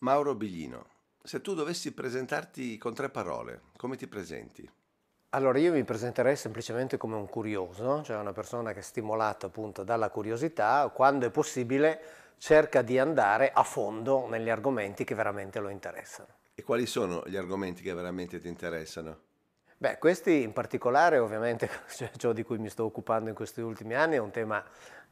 Mauro Biglino, se tu dovessi presentarti con tre parole, come ti presenti? Allora io mi presenterei semplicemente come un curioso, cioè una persona che è stimolata appunto dalla curiosità, quando è possibile cerca di andare a fondo negli argomenti che veramente lo interessano. E quali sono gli argomenti che veramente ti interessano? Beh, questi in particolare ovviamente, cioè ciò di cui mi sto occupando in questi ultimi anni, è un tema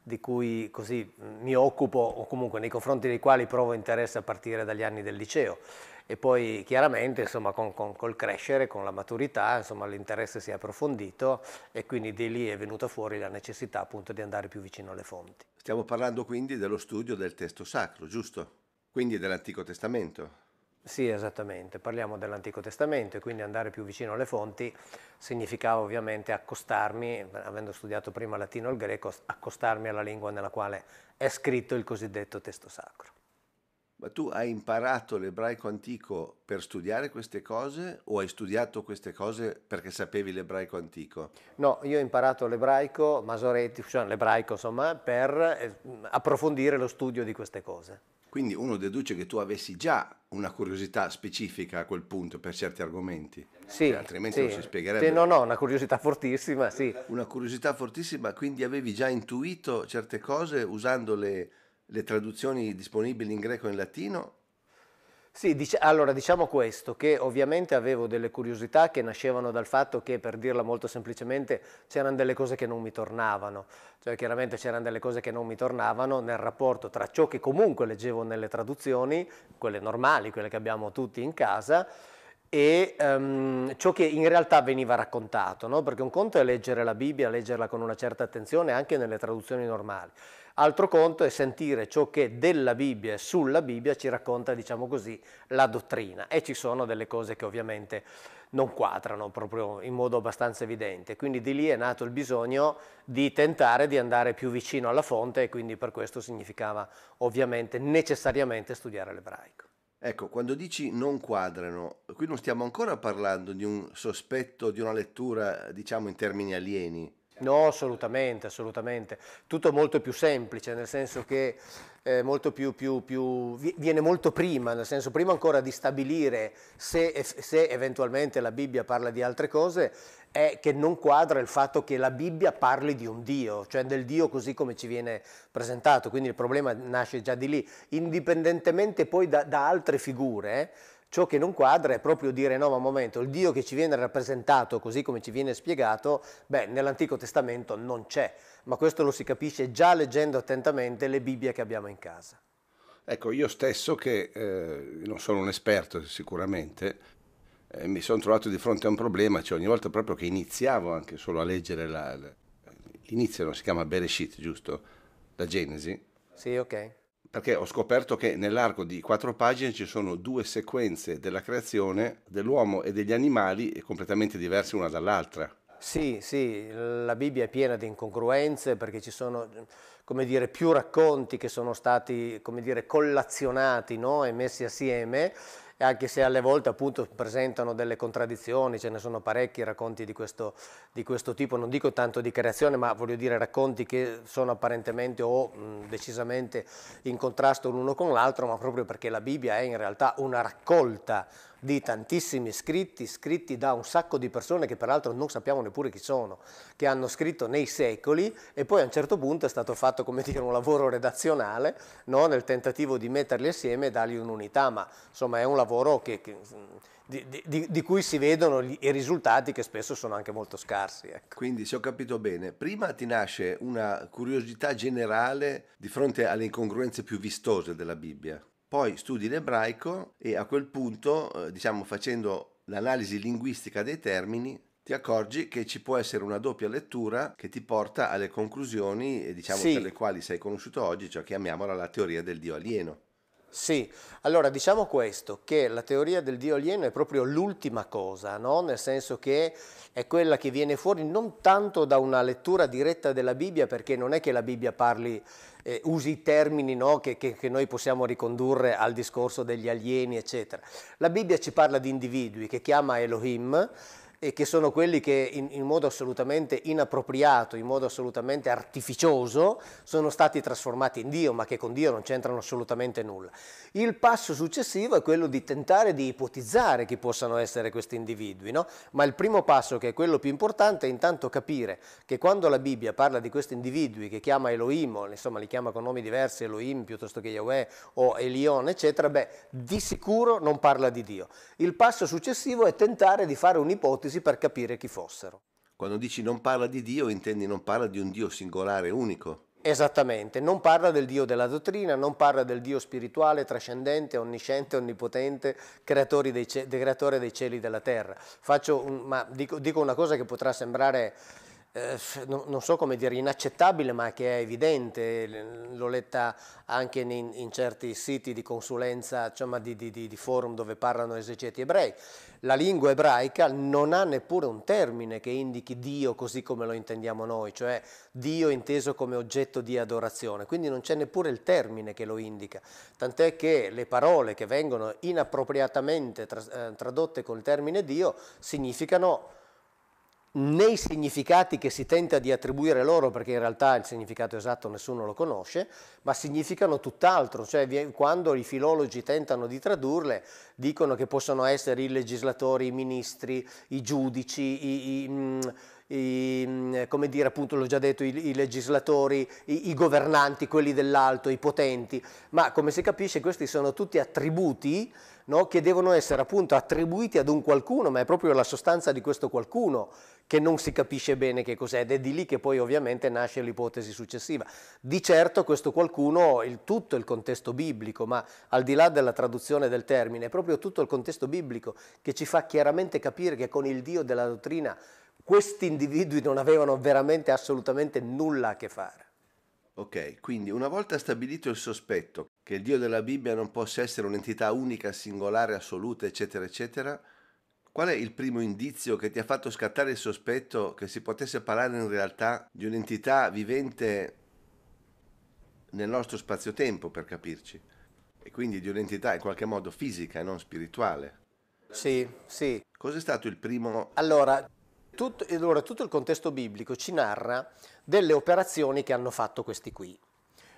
di cui così mm, mi occupo o comunque nei confronti dei quali provo interesse a partire dagli anni del liceo e poi chiaramente insomma con, con, col crescere, con la maturità, insomma l'interesse si è approfondito e quindi di lì è venuta fuori la necessità appunto di andare più vicino alle fonti. Stiamo parlando quindi dello studio del testo sacro, giusto? Quindi dell'Antico Testamento. Sì, esattamente. Parliamo dell'Antico Testamento e quindi andare più vicino alle fonti significava ovviamente accostarmi, avendo studiato prima latino e il greco, accostarmi alla lingua nella quale è scritto il cosiddetto testo sacro. Ma tu hai imparato l'ebraico antico per studiare queste cose o hai studiato queste cose perché sapevi l'ebraico antico? No, io ho imparato l'ebraico, Masoretti, cioè l'ebraico insomma, per eh, approfondire lo studio di queste cose. Quindi uno deduce che tu avessi già una curiosità specifica a quel punto per certi argomenti, sì, cioè, altrimenti sì. non si spiegherebbe. Sì, no, no, una curiosità fortissima, sì. Una curiosità fortissima, quindi avevi già intuito certe cose usando le, le traduzioni disponibili in greco e in latino sì, dic allora diciamo questo, che ovviamente avevo delle curiosità che nascevano dal fatto che, per dirla molto semplicemente, c'erano delle cose che non mi tornavano, cioè chiaramente c'erano delle cose che non mi tornavano nel rapporto tra ciò che comunque leggevo nelle traduzioni, quelle normali, quelle che abbiamo tutti in casa, e um, ciò che in realtà veniva raccontato, no? perché un conto è leggere la Bibbia, leggerla con una certa attenzione anche nelle traduzioni normali, altro conto è sentire ciò che della Bibbia e sulla Bibbia ci racconta, diciamo così, la dottrina e ci sono delle cose che ovviamente non quadrano proprio in modo abbastanza evidente, quindi di lì è nato il bisogno di tentare di andare più vicino alla fonte e quindi per questo significava ovviamente necessariamente studiare l'ebraico. Ecco, quando dici non quadrano, qui non stiamo ancora parlando di un sospetto, di una lettura, diciamo, in termini alieni. No, assolutamente, assolutamente. Tutto molto più semplice, nel senso che eh, molto più, più, più, viene molto prima, nel senso prima ancora di stabilire se, se eventualmente la Bibbia parla di altre cose, è che non quadra il fatto che la Bibbia parli di un Dio, cioè del Dio così come ci viene presentato, quindi il problema nasce già di lì, indipendentemente poi da, da altre figure. Eh, Ciò che non quadra è proprio dire no, ma un momento, il Dio che ci viene rappresentato così come ci viene spiegato, beh, nell'Antico Testamento non c'è, ma questo lo si capisce già leggendo attentamente le Bibbie che abbiamo in casa. Ecco, io stesso che eh, non sono un esperto sicuramente, eh, mi sono trovato di fronte a un problema, cioè ogni volta proprio che iniziavo anche solo a leggere la, l'inizio, non si chiama Bereshit, giusto? La Genesi. Sì, ok perché ho scoperto che nell'arco di quattro pagine ci sono due sequenze della creazione dell'uomo e degli animali completamente diverse una dall'altra. Sì, sì, la Bibbia è piena di incongruenze perché ci sono, come dire, più racconti che sono stati, come dire, collazionati no? e messi assieme anche se alle volte appunto presentano delle contraddizioni, ce ne sono parecchi racconti di questo, di questo tipo, non dico tanto di creazione, ma voglio dire racconti che sono apparentemente o mh, decisamente in contrasto l'uno con l'altro, ma proprio perché la Bibbia è in realtà una raccolta di tantissimi scritti, scritti da un sacco di persone che peraltro non sappiamo neppure chi sono, che hanno scritto nei secoli e poi a un certo punto è stato fatto come dire un lavoro redazionale no? nel tentativo di metterli assieme e dargli un'unità, ma insomma è un lavoro che, che, di, di, di, cui si vedono gli, i risultati che spesso sono anche molto scarsi. Ecco. Quindi se ho capito bene, prima ti nasce una curiosità generale di fronte alle incongruenze più vistose della Bibbia poi studi l'ebraico e a quel punto, eh, diciamo facendo l'analisi linguistica dei termini, ti accorgi che ci può essere una doppia lettura che ti porta alle conclusioni, eh, diciamo, sì. per le quali sei conosciuto oggi, cioè chiamiamola la teoria del Dio alieno. Sì, allora diciamo questo, che la teoria del Dio alieno è proprio l'ultima cosa, no? nel senso che è quella che viene fuori non tanto da una lettura diretta della Bibbia, perché non è che la Bibbia parli, eh, usi i termini no? che, che, che noi possiamo ricondurre al discorso degli alieni, eccetera. La Bibbia ci parla di individui che chiama Elohim, e che sono quelli che in, in, modo assolutamente inappropriato, in modo assolutamente artificioso, sono stati trasformati in Dio, ma che con Dio non c'entrano assolutamente nulla. Il passo successivo è quello di tentare di ipotizzare chi possano essere questi individui, no? ma il primo passo, che è quello più importante, è intanto capire che quando la Bibbia parla di questi individui che chiama Elohim, insomma li chiama con nomi diversi, Elohim piuttosto che Yahweh o Elion, eccetera, beh, di sicuro non parla di Dio. Il passo successivo è tentare di fare un'ipotesi Gesù per capire chi fossero. Quando dici non parla di Dio, intendi non parla di un Dio singolare, unico. Esattamente, non parla del Dio della dottrina, non parla del Dio spirituale, trascendente, onnisciente, onnipotente, dei ce- creatore dei cieli e della terra. Un, dico, dico una cosa che potrà sembrare eh, non so come dire, inaccettabile ma che è evidente, l'ho letta anche in, in certi siti di consulenza, insomma di, di, di, forum dove parlano esegeti ebrei. La lingua ebraica non ha neppure un termine che indichi Dio così come lo intendiamo noi, cioè Dio inteso come oggetto di adorazione, quindi non c'è neppure il termine che lo indica, tant'è che le parole che vengono inappropriatamente tra, eh, tradotte col termine Dio significano nei significati che si tenta di attribuire loro, perché in realtà il significato esatto nessuno lo conosce, ma significano tutt'altro, cioè quando i filologi tentano di tradurle dicono che possono essere i legislatori, i ministri, i giudici, i, i, mm, i mm, come dire appunto l'ho già detto, i, i legislatori, i governanti, quelli dell'alto, i potenti, ma come si capisce questi sono tutti attributi no? che devono essere appunto attribuiti ad un qualcuno, ma è proprio la sostanza di questo qualcuno che non si capisce bene che cos'è ed è di lì che poi ovviamente nasce l'ipotesi successiva. Di certo questo qualcuno, il, tutto il contesto biblico, ma al di là della traduzione del termine, è proprio tutto il contesto biblico che ci fa chiaramente capire che con il Dio della dottrina questi individui non avevano veramente assolutamente nulla a che fare. Ok, quindi una volta stabilito il sospetto che il Dio della Bibbia non possa essere un'entità unica, singolare, assoluta, eccetera, eccetera, qual è il primo indizio che ti ha fatto scattare il sospetto che si potesse parlare in realtà di un'entità vivente nel nostro spazio-tempo, per capirci, e quindi di un'entità in qualche modo fisica e non spirituale? Sì, sì. Cos'è stato il primo... Allora, Tut, allora, tutto il contesto biblico ci narra delle operazioni che hanno fatto questi qui.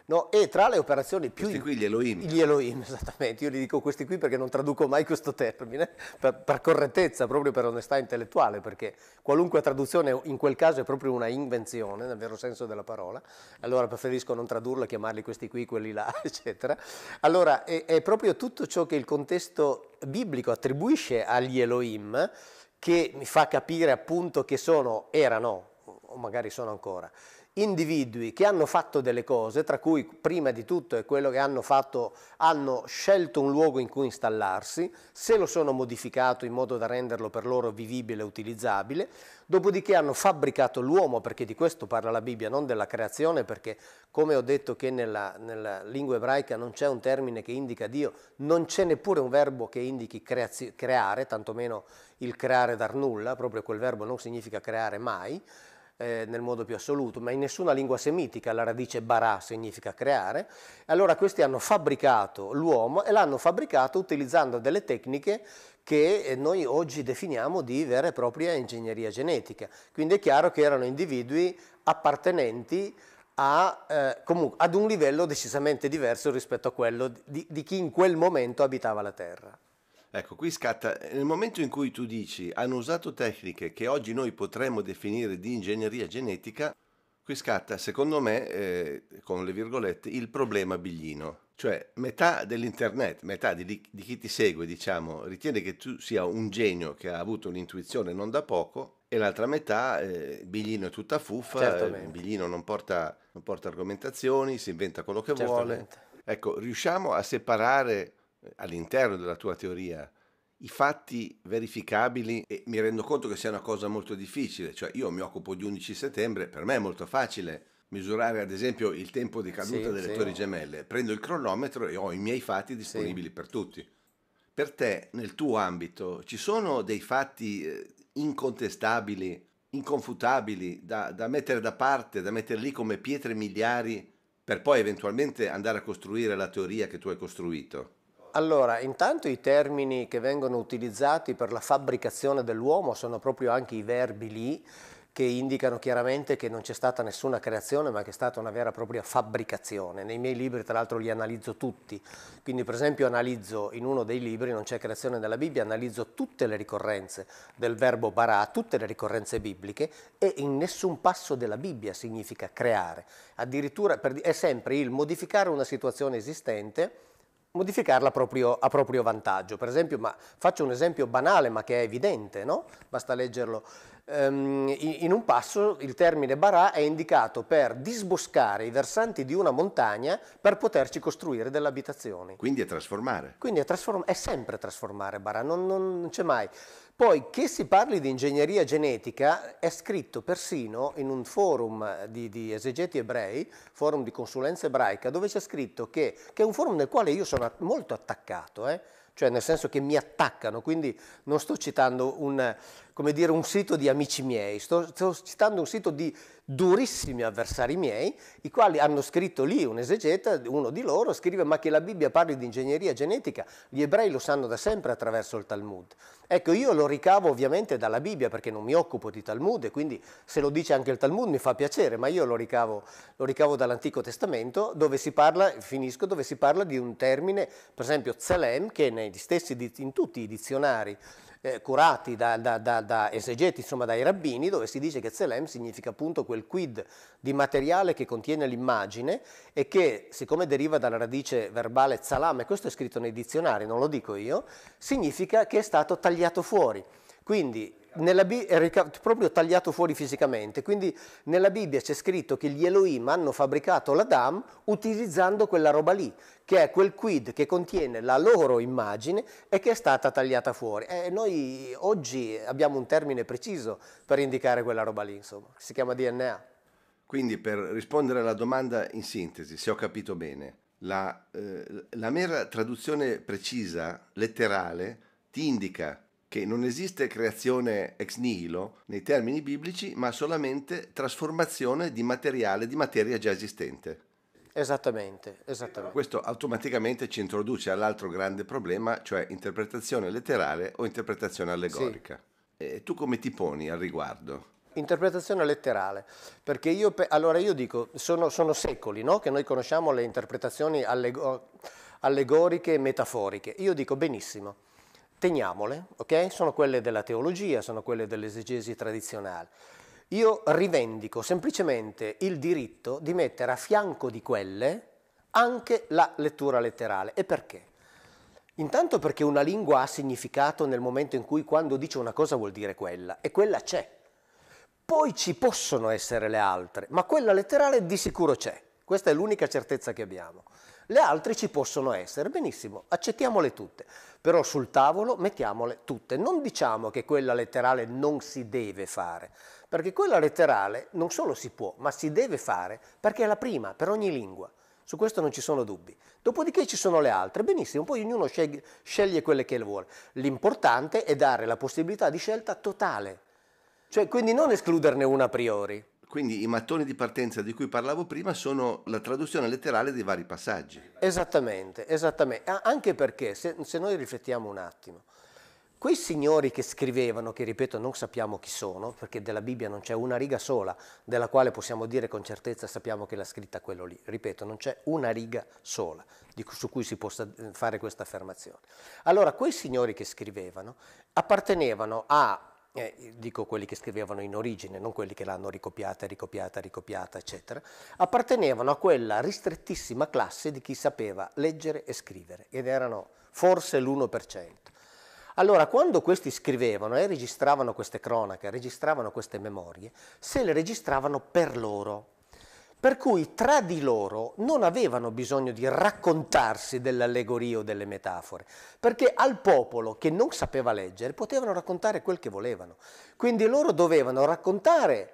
No, e tra le operazioni più... Questi qui gli Elohim. Gli Elohim, esattamente. Io li dico questi qui perché non traduco mai questo termine, per, per correttezza, proprio per onestà intellettuale, perché qualunque traduzione in quel caso è proprio una invenzione, nel vero senso della parola. Allora preferisco non tradurla, chiamarli questi qui, quelli là, eccetera. Allora è, è proprio tutto ciò che il contesto biblico attribuisce agli Elohim che mi fa capire appunto che sono, erano, o magari sono ancora, individui che hanno fatto delle cose, tra cui prima di tutto è quello che hanno fatto, hanno scelto un luogo in cui installarsi, se lo sono modificato in modo da renderlo per loro vivibile e utilizzabile, dopodiché hanno fabbricato l'uomo, perché di questo parla la Bibbia, non della creazione, perché come ho detto che nella, nella lingua ebraica non c'è un termine che indica Dio, non c'è neppure un verbo che indichi creare, tantomeno il creare dar nulla, proprio quel verbo non significa creare mai, eh, nel modo più assoluto, ma in nessuna lingua semitica la radice bara significa creare. Allora questi hanno fabbricato l'uomo e l'hanno fabbricato utilizzando delle tecniche che eh, noi oggi definiamo di vera e propria ingegneria genetica. Quindi è chiaro che erano individui appartenenti a, eh, comunque, ad un livello decisamente diverso rispetto a quello di, di chi in quel momento abitava la Terra. Ecco, qui scatta, eh, nel momento in cui tu dici hanno usato tecniche che oggi noi potremmo definire di ingegneria genetica, qui scatta, secondo me, eh, con le virgolette, il problema biglino. Cioè, metà dell'internet, metà di, di chi ti segue, diciamo, ritiene che tu sia un genio che ha avuto un'intuizione non da poco, e l'altra metà, eh, Biglino è tutta fuffa, Certamente. Eh, biglino non porta, non porta, argomentazioni, si inventa quello che Certamente. vuole. Ecco, riusciamo a separare all'interno della tua teoria i fatti verificabili e mi rendo conto che sia una cosa molto difficile, cioè io mi occupo di 11 settembre, per me è molto facile misurare ad esempio il tempo di caduta sì, delle sì. torri gemelle, prendo il cronometro e ho i miei fatti disponibili sì. per tutti. Per te, nel tuo ambito, ci sono dei fatti eh, incontestabili, inconfutabili, da, da mettere da parte, da mettere lì come pietre miliari per poi eventualmente andare a costruire la teoria che tu hai costruito? Allora, intanto i termini che vengono utilizzati per la fabbricazione dell'uomo sono proprio anche i verbi lì che indicano chiaramente che non c'è stata nessuna creazione ma che è stata una vera e propria fabbricazione. Nei miei libri tra l'altro li analizzo tutti, quindi per esempio analizzo in uno dei libri, non c'è creazione nella Bibbia, analizzo tutte le ricorrenze del verbo barà, tutte le ricorrenze bibliche e in nessun passo della Bibbia significa creare, addirittura è sempre il modificare una situazione esistente modificarla a proprio, a proprio vantaggio. Per esempio, ma, faccio un esempio banale ma che è evidente, no? basta leggerlo. Um, in un passo il termine barà è indicato per disboscare i versanti di una montagna per poterci costruire delle abitazioni. Quindi è trasformare. Quindi è, trasform- è sempre trasformare barà, non, non, non c'è mai. Poi che si parli di ingegneria genetica è scritto persino in un forum di, di esegeti ebrei, forum di consulenza ebraica, dove c'è scritto che, che è un forum nel quale io sono molto attaccato, eh? cioè nel senso che mi attaccano, quindi non sto citando un, come dire, un sito di amici miei, sto, sto citando un sito di durissimi avversari miei, i quali hanno scritto lì un esegeta, uno di loro scrive ma che la Bibbia parli di ingegneria genetica, gli ebrei lo sanno da sempre attraverso il Talmud. Ecco, io lo ricavo ovviamente dalla Bibbia perché non mi occupo di Talmud e quindi se lo dice anche il Talmud mi fa piacere, ma io lo ricavo, lo ricavo dall'Antico Testamento dove si parla, finisco, dove si parla di un termine, per esempio Zelem, che negli stessi, in tutti i dizionari eh, curati da, da, da, da, esegeti, insomma dai rabbini, dove si dice che Tselem significa appunto quel quid di materiale che contiene l'immagine e che, siccome deriva dalla radice verbale Zalam, e questo è scritto nei dizionari, non lo dico io, significa che è stato tagliato fuori. Quindi nella Bibbia, proprio tagliato fuori fisicamente, quindi nella Bibbia c'è scritto che gli Elohim hanno fabbricato l'Adam utilizzando quella roba lì, che è quel quid che contiene la loro immagine e che è stata tagliata fuori. E eh, noi oggi abbiamo un termine preciso per indicare quella roba lì, insomma, si chiama DNA. Quindi per rispondere alla domanda in sintesi, se ho capito bene, la, eh, la mera traduzione precisa, letterale, ti indica che non esiste creazione ex nihilo nei termini biblici, ma solamente trasformazione di materiale, di materia già esistente. Esattamente, esattamente. Questo automaticamente ci introduce all'altro grande problema, cioè interpretazione letterale o interpretazione allegorica. Sì. E tu come ti poni al riguardo? Interpretazione letterale, perché io, allora io dico, sono, sono secoli no? che noi conosciamo le interpretazioni allegoriche e metaforiche. Io dico benissimo, teniamole, ok? Sono quelle della teologia, sono quelle dell'esegesi tradizionale. Io rivendico semplicemente il diritto di mettere a fianco di quelle anche la lettura letterale. E perché? Intanto perché una lingua ha significato nel momento in cui quando dice una cosa vuol dire quella, e quella c'è. Poi ci possono essere le altre, ma quella letterale di sicuro c'è. Questa è l'unica certezza che abbiamo. Le altre ci possono essere, benissimo, accettiamole tutte però sul tavolo mettiamole tutte, non diciamo che quella letterale non si deve fare, perché quella letterale non solo si può, ma si deve fare perché è la prima per ogni lingua. Su questo non ci sono dubbi. Dopodiché ci sono le altre, benissimo, poi ognuno sceglie, sceglie quelle che vuole. L'importante è dare la possibilità di scelta totale, cioè quindi non escluderne una a priori. Quindi i mattoni di partenza di cui parlavo prima sono la traduzione letterale dei vari passaggi. Esattamente, esattamente. Anche perché, se, se noi riflettiamo un attimo, quei signori che scrivevano, che ripeto non sappiamo chi sono, perché della Bibbia non c'è una riga sola della quale possiamo dire con certezza sappiamo che l'ha scritta quello lì, ripeto non c'è una riga sola su cui si possa eh, fare questa affermazione. Allora quei signori che scrivevano appartenevano a eh, dico quelli che scrivevano in origine, non quelli che l'hanno ricopiata, ricopiata, ricopiata, eccetera, appartenevano a quella ristrettissima classe di chi sapeva leggere e scrivere ed erano forse l'1%. Allora, quando questi scrivevano e registravano queste cronache, registravano queste memorie, se le registravano per loro, per cui tra di loro non avevano bisogno di raccontarsi dell'allegoria o delle metafore, perché al popolo che non sapeva leggere potevano raccontare quel che volevano. Quindi loro dovevano raccontare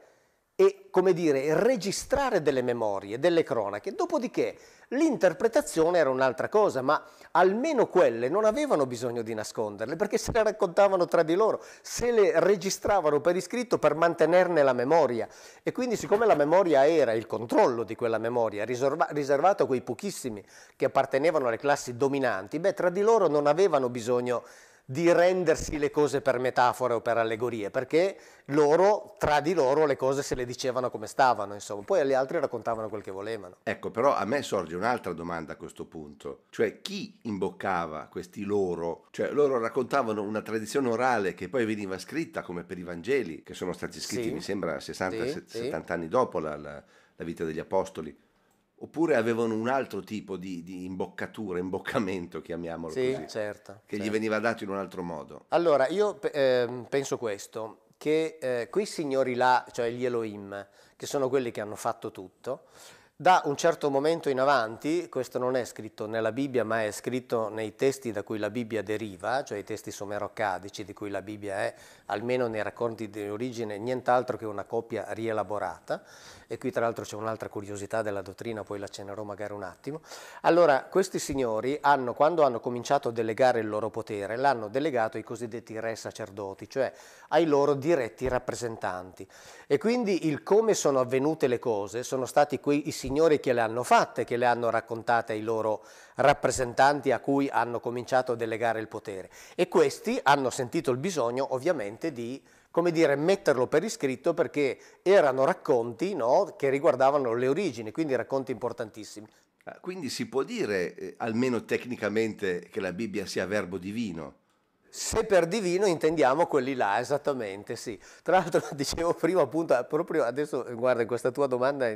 e, come dire, registrare delle memorie, delle cronache. Dopodiché l'interpretazione era un'altra cosa, ma almeno quelle non avevano bisogno di nasconderle perché se le raccontavano tra di loro, se le registravano per iscritto per mantenerne la memoria. E quindi siccome la memoria era il controllo di quella memoria, riserva, riservato a quei pochissimi che appartenevano alle classi dominanti, beh, tra di loro non avevano bisogno di di rendersi le cose per metafore o per allegorie, perché loro, tra di loro, le cose se le dicevano come stavano, insomma, poi agli altri raccontavano quel che volevano. Ecco, però a me sorge un'altra domanda a questo punto, cioè chi imboccava questi loro? Cioè loro raccontavano una tradizione orale che poi veniva scritta come per i Vangeli, che sono stati scritti, sì. mi sembra, 60-70 sì, sì. anni dopo la, la, la vita degli Apostoli oppure avevano un altro tipo di, di imboccatura, imboccamento, chiamiamolo sì, così, certo, che certo. gli veniva dato in un altro modo. Allora, io eh, penso questo, che eh, quei signori là, cioè gli Elohim, che sono quelli che hanno fatto tutto, da un certo momento in avanti, questo non è scritto nella Bibbia, ma è scritto nei testi da cui la Bibbia deriva, cioè i testi somerocadici di cui la Bibbia è, almeno nei racconti di origine, nient'altro che una copia rielaborata. E qui tra l'altro c'è un'altra curiosità della dottrina, poi la accennerò magari un attimo. Allora, questi signori hanno, quando hanno cominciato a delegare il loro potere, l'hanno delegato ai cosiddetti re sacerdoti, cioè ai loro diretti rappresentanti. E quindi il come sono avvenute le cose sono stati quei i signori che le hanno fatte, che le hanno raccontate ai loro rappresentanti a cui hanno cominciato a delegare il potere e questi hanno sentito il bisogno ovviamente di come dire, metterlo per iscritto perché erano racconti no, che riguardavano le origini, quindi racconti importantissimi. Ah, quindi si può dire, eh, almeno tecnicamente, che la Bibbia sia verbo divino? Se per divino intendiamo quelli là, esattamente, sì. Tra l'altro dicevo prima appunto, proprio adesso, guarda, questa tua domanda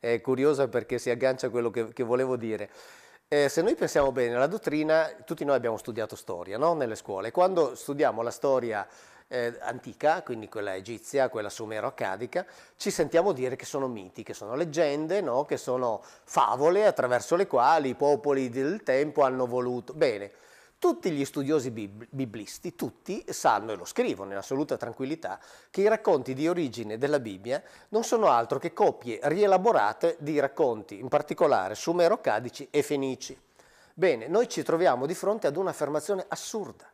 è, curiosa perché si aggancia a quello che, che volevo dire. Eh, se noi pensiamo bene alla dottrina, tutti noi abbiamo studiato storia no? nelle scuole. Quando studiamo la storia eh, antica, quindi quella egizia, quella sumero-accadica, ci sentiamo dire che sono miti, che sono leggende, no? che sono favole attraverso le quali i popoli del tempo hanno voluto. Bene, tutti gli studiosi biblisti, tutti, sanno e lo scrivono in assoluta tranquillità, che i racconti di origine della Bibbia non sono altro che copie rielaborate di racconti, in particolare sumero-cadici e fenici. Bene, noi ci troviamo di fronte ad un'affermazione assurda.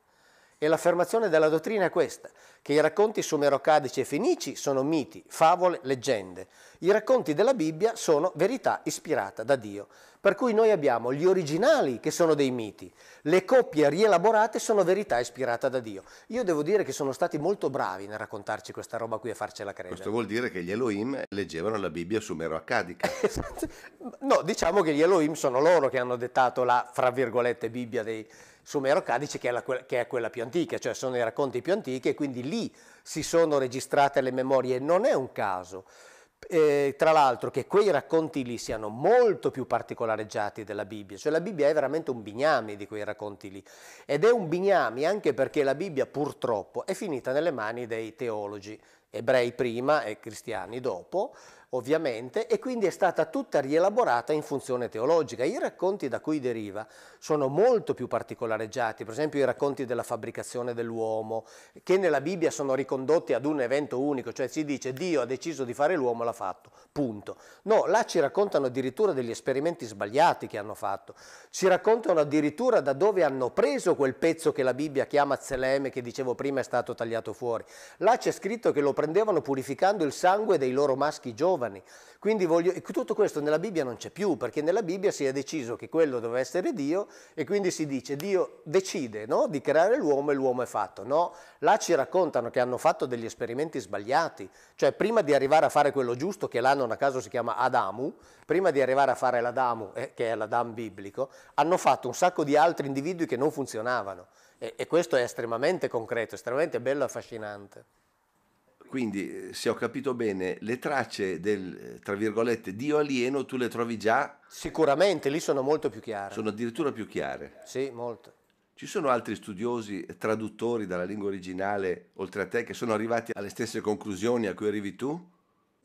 E l'affermazione della dottrina è questa, che i racconti sumerocadici e fenici sono miti, favole, leggende. I racconti della Bibbia sono verità ispirata da Dio. Per cui noi abbiamo gli originali che sono dei miti, le coppie rielaborate sono verità ispirata da Dio. Io devo dire che sono stati molto bravi nel raccontarci questa roba qui e farcela credere. Questo vuol dire che gli Elohim leggevano la Bibbia sumero-accadica. Esatto. no, diciamo che gli Elohim sono loro che hanno dettato la, fra virgolette, Bibbia dei sumero-cadici, che, che è quella più antica, cioè sono i racconti più antichi e quindi lì lì si sono registrate le memorie, non è un caso. Eh, tra l'altro che quei racconti lì siano molto più particolareggiati della Bibbia, cioè la Bibbia è veramente un bignami di quei racconti lì ed è un bignami anche perché la Bibbia purtroppo è finita nelle mani dei teologi ebrei prima e cristiani dopo, ovviamente, e quindi è stata tutta rielaborata in funzione teologica. I racconti da cui deriva sono molto più particolareggiati, per esempio i racconti della fabbricazione dell'uomo, che nella Bibbia sono ricondotti ad un evento unico, cioè si dice Dio ha deciso di fare l'uomo, l'ha fatto, punto. No, là ci raccontano addirittura degli esperimenti sbagliati che hanno fatto, ci raccontano addirittura da dove hanno preso quel pezzo che la Bibbia chiama Zeleme, che dicevo prima è stato tagliato fuori. Là c'è scritto che lo prendevano purificando il sangue dei loro maschi giovani, giovani. Quindi voglio, tutto questo nella Bibbia non c'è più, perché nella Bibbia si è deciso che quello doveva essere Dio e quindi si dice Dio decide no? di creare l'uomo e l'uomo è fatto. No, là ci raccontano che hanno fatto degli esperimenti sbagliati, cioè prima di arrivare a fare quello giusto, che là non a caso si chiama Adamu, prima di arrivare a fare l'Adamu, eh, che è l'Adam biblico, hanno fatto un sacco di altri individui che non funzionavano. E, e questo è estremamente concreto, estremamente bello e affascinante. Quindi, se ho capito bene, le tracce del, tra virgolette, Dio alieno tu le trovi già? Sicuramente, lì sono molto più chiare. Sono addirittura più chiare. Sì, molto. Ci sono altri studiosi, traduttori dalla lingua originale, oltre a te, che sono arrivati alle stesse conclusioni a cui arrivi tu?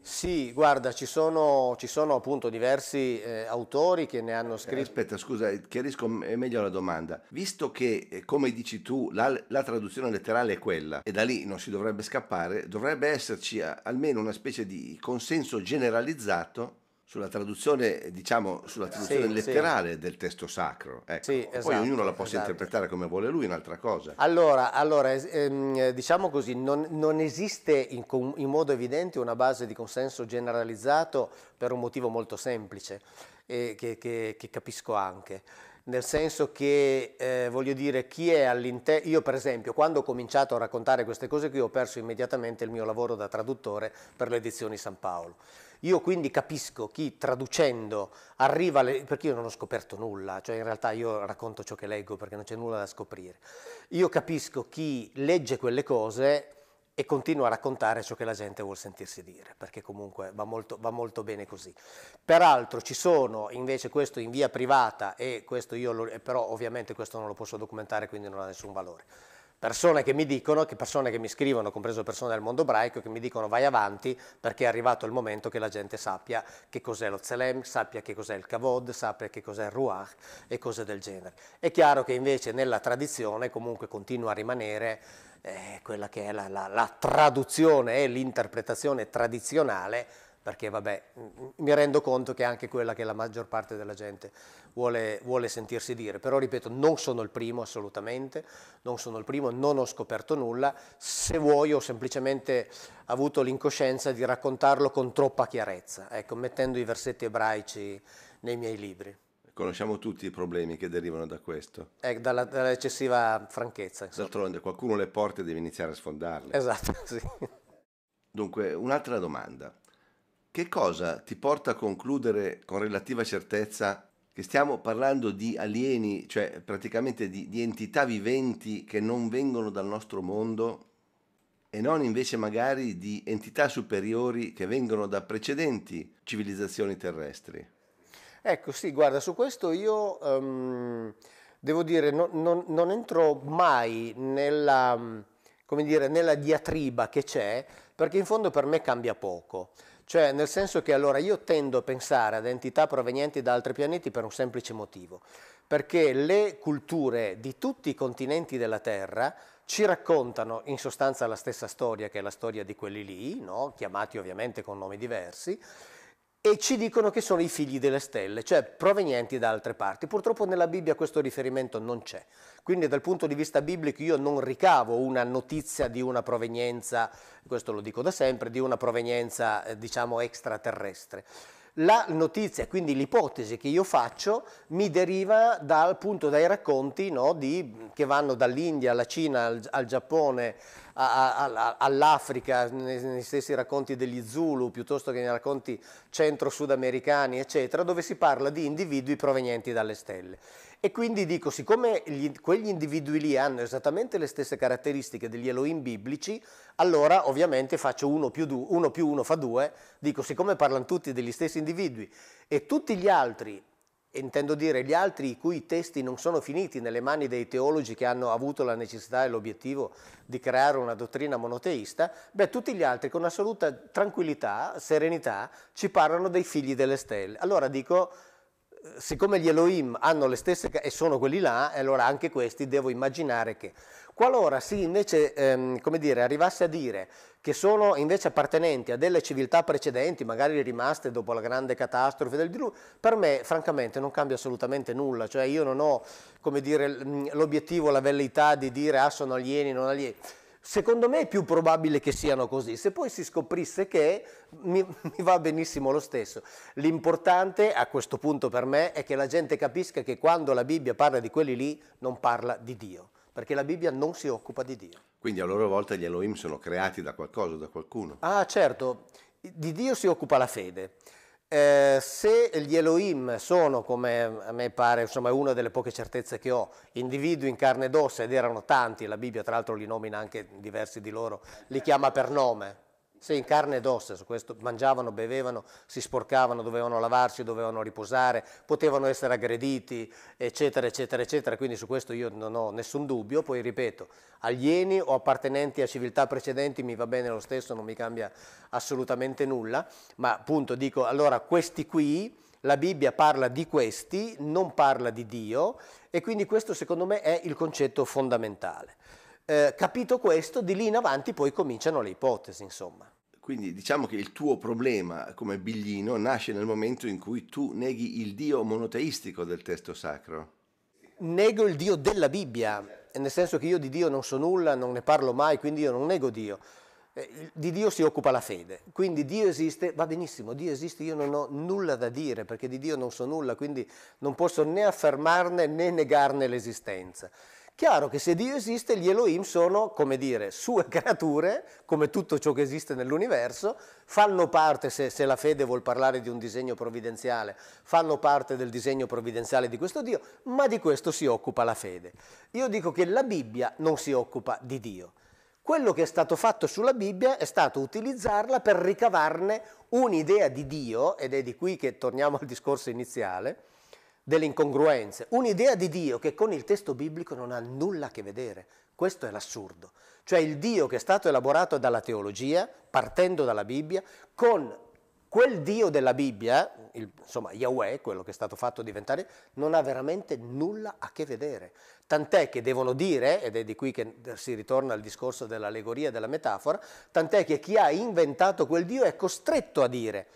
Sì, guarda, ci sono, ci sono appunto diversi eh, autori che ne hanno eh, scritto. Aspetta, scusa, chiarisco meglio la domanda. Visto che, eh, come dici tu, la, la traduzione letterale è quella e da lì non si dovrebbe scappare, dovrebbe esserci eh, almeno una specie di consenso generalizzato sulla traduzione, diciamo, sulla traduzione sì, letterale sì. del testo sacro. Ecco. Sì, esatto, Poi ognuno la possa esatto. interpretare come vuole lui, un'altra cosa. Allora, allora ehm, diciamo così, non, non esiste in, in, modo evidente una base di consenso generalizzato per un motivo molto semplice, eh, che, che, che, capisco anche. Nel senso che, eh, voglio dire, chi è all'interno... Io per esempio, quando ho cominciato a raccontare queste cose qui, ho perso immediatamente il mio lavoro da traduttore per le edizioni San Paolo io quindi capisco chi traducendo arriva, alle, perché io non ho scoperto nulla, cioè in realtà io racconto ciò che leggo perché non c'è nulla da scoprire. Io capisco chi legge quelle cose e continua a raccontare ciò che la gente vuole sentirsi dire, perché comunque va molto, va molto, bene così. Peraltro ci sono invece questo in via privata, e questo io lo, però ovviamente questo non lo posso documentare, quindi non ha nessun valore persone che mi dicono, che persone che mi scrivono, compreso persone del mondo ebraico, che mi dicono vai avanti perché è arrivato il momento che la gente sappia che cos'è lo Zelem, sappia che cos'è il Kavod, sappia che cos'è il Ruach e cose del genere. È chiaro che invece nella tradizione comunque continua a rimanere eh, quella che è la, la, la traduzione e l'interpretazione tradizionale perché vabbè, mi rendo conto che è anche quella che la maggior parte della gente vuole, vuole, sentirsi dire, però ripeto, non sono il primo assolutamente, non sono il primo, non ho scoperto nulla, se vuoi ho semplicemente avuto l'incoscienza di raccontarlo con troppa chiarezza, ecco, mettendo i versetti ebraici nei miei libri. Conosciamo tutti i problemi che derivano da questo. Eh, dalla, dall'eccessiva franchezza. Insomma. D'altronde qualcuno le porte deve iniziare a sfondarle. Esatto, sì. Dunque, un'altra domanda. Che cosa ti porta a concludere con relativa certezza che stiamo parlando di alieni, cioè praticamente di, di entità viventi che non vengono dal nostro mondo e non invece magari di entità superiori che vengono da precedenti civilizzazioni terrestri? Ecco, sì, guarda, su questo io um, devo dire, no, no, non entro mai nella, dire, nella diatriba che c'è, perché in fondo per me cambia poco. Cioè, nel senso che allora io tendo a pensare ad entità provenienti da altri pianeti per un semplice motivo, perché le culture di tutti i continenti della Terra ci raccontano in sostanza la stessa storia che è la storia di quelli lì, no? chiamati ovviamente con nomi diversi, e ci dicono che sono i figli delle stelle, cioè provenienti da altre parti. Purtroppo nella Bibbia questo riferimento non c'è, quindi dal punto di vista biblico io non ricavo una notizia di una provenienza, questo lo dico da sempre, di una provenienza eh, diciamo extraterrestre. La notizia, quindi l'ipotesi che io faccio, mi deriva dal, appunto, dai racconti no, di, che vanno dall'India alla Cina al, al Giappone all'Africa, negli stessi racconti degli Zulu, piuttosto che nei racconti centro-sudamericani, eccetera, dove si parla di individui provenienti dalle stelle. E quindi dico, siccome gli, quegli individui lì hanno esattamente le stesse caratteristiche degli Elohim biblici, allora ovviamente faccio uno più 2, uno, più uno fa due, dico, siccome parlano tutti degli stessi individui e tutti gli altri intendo dire gli altri i cui testi non sono finiti nelle mani dei teologi che hanno avuto la necessità e l'obiettivo di creare una dottrina monoteista, beh, tutti gli altri con assoluta tranquillità, serenità, ci parlano dei figli delle stelle. Allora dico, siccome gli Elohim hanno le stesse e sono quelli là, allora anche questi devo immaginare che. Qualora si invece, ehm, come dire, arrivasse a dire che sono invece appartenenti a delle civiltà precedenti, magari rimaste dopo la grande catastrofe del diluvio, per me francamente non cambia assolutamente nulla, cioè io non ho, come dire, l'obiettivo, la velleità di dire ah sono alieni, non alieni Secondo me è più probabile che siano così, se poi si scoprisse che mi, mi, va benissimo lo stesso. L'importante a questo punto per me è che la gente capisca che quando la Bibbia parla di quelli lì non parla di Dio, perché la Bibbia non si occupa di Dio. Quindi a loro volta gli Elohim sono creati da qualcosa, da qualcuno. Ah certo, di Dio si occupa la fede. Eh, se gli Elohim sono, come a me pare, insomma, una delle poche certezze che ho, individui in carne ed ossa, ed erano tanti, la Bibbia tra l'altro li nomina anche diversi di loro, li chiama per nome, sì, in carne ed ossa, su questo mangiavano, bevevano, si sporcavano, dovevano lavarsi, dovevano riposare, potevano essere aggrediti, eccetera, eccetera, eccetera, quindi su questo io non ho nessun dubbio, poi ripeto, alieni o appartenenti a civiltà precedenti mi va bene lo stesso, non mi cambia assolutamente nulla, ma appunto dico, allora questi qui, la Bibbia parla di questi, non parla di Dio e quindi questo secondo me è il concetto fondamentale. Eh, capito questo, di lì in avanti poi cominciano le ipotesi, insomma. Quindi diciamo che il tuo problema come biglino nasce nel momento in cui tu neghi il Dio monoteistico del testo sacro. Nego il Dio della Bibbia, nel senso che io di Dio non so nulla, non ne parlo mai, quindi io non nego Dio. Eh, di Dio si occupa la fede, quindi Dio esiste, va benissimo, Dio esiste, io non ho nulla da dire perché di Dio non so nulla, quindi non posso né affermarne né negarne l'esistenza. Chiaro che se Dio esiste, gli Elohim sono, come dire, sue creature, come tutto ciò che esiste nell'universo, fanno parte, se, se, la fede vuol parlare di un disegno provvidenziale, fanno parte del disegno provvidenziale di questo Dio, ma di questo si occupa la fede. Io dico che la Bibbia non si occupa di Dio. Quello che è stato fatto sulla Bibbia è stato utilizzarla per ricavarne un'idea di Dio, ed è di qui che torniamo al discorso iniziale, delle incongruenze, un'idea di Dio che con il testo biblico non ha nulla a che vedere. Questo è l'assurdo. Cioè il Dio che è stato elaborato dalla teologia, partendo dalla Bibbia, con quel Dio della Bibbia, il, insomma Yahweh, quello che è stato fatto diventare, non ha veramente nulla a che vedere. Tant'è che devono dire, ed è di qui che si ritorna al discorso dell'allegoria e della metafora, tant'è che chi ha inventato quel Dio è costretto a dire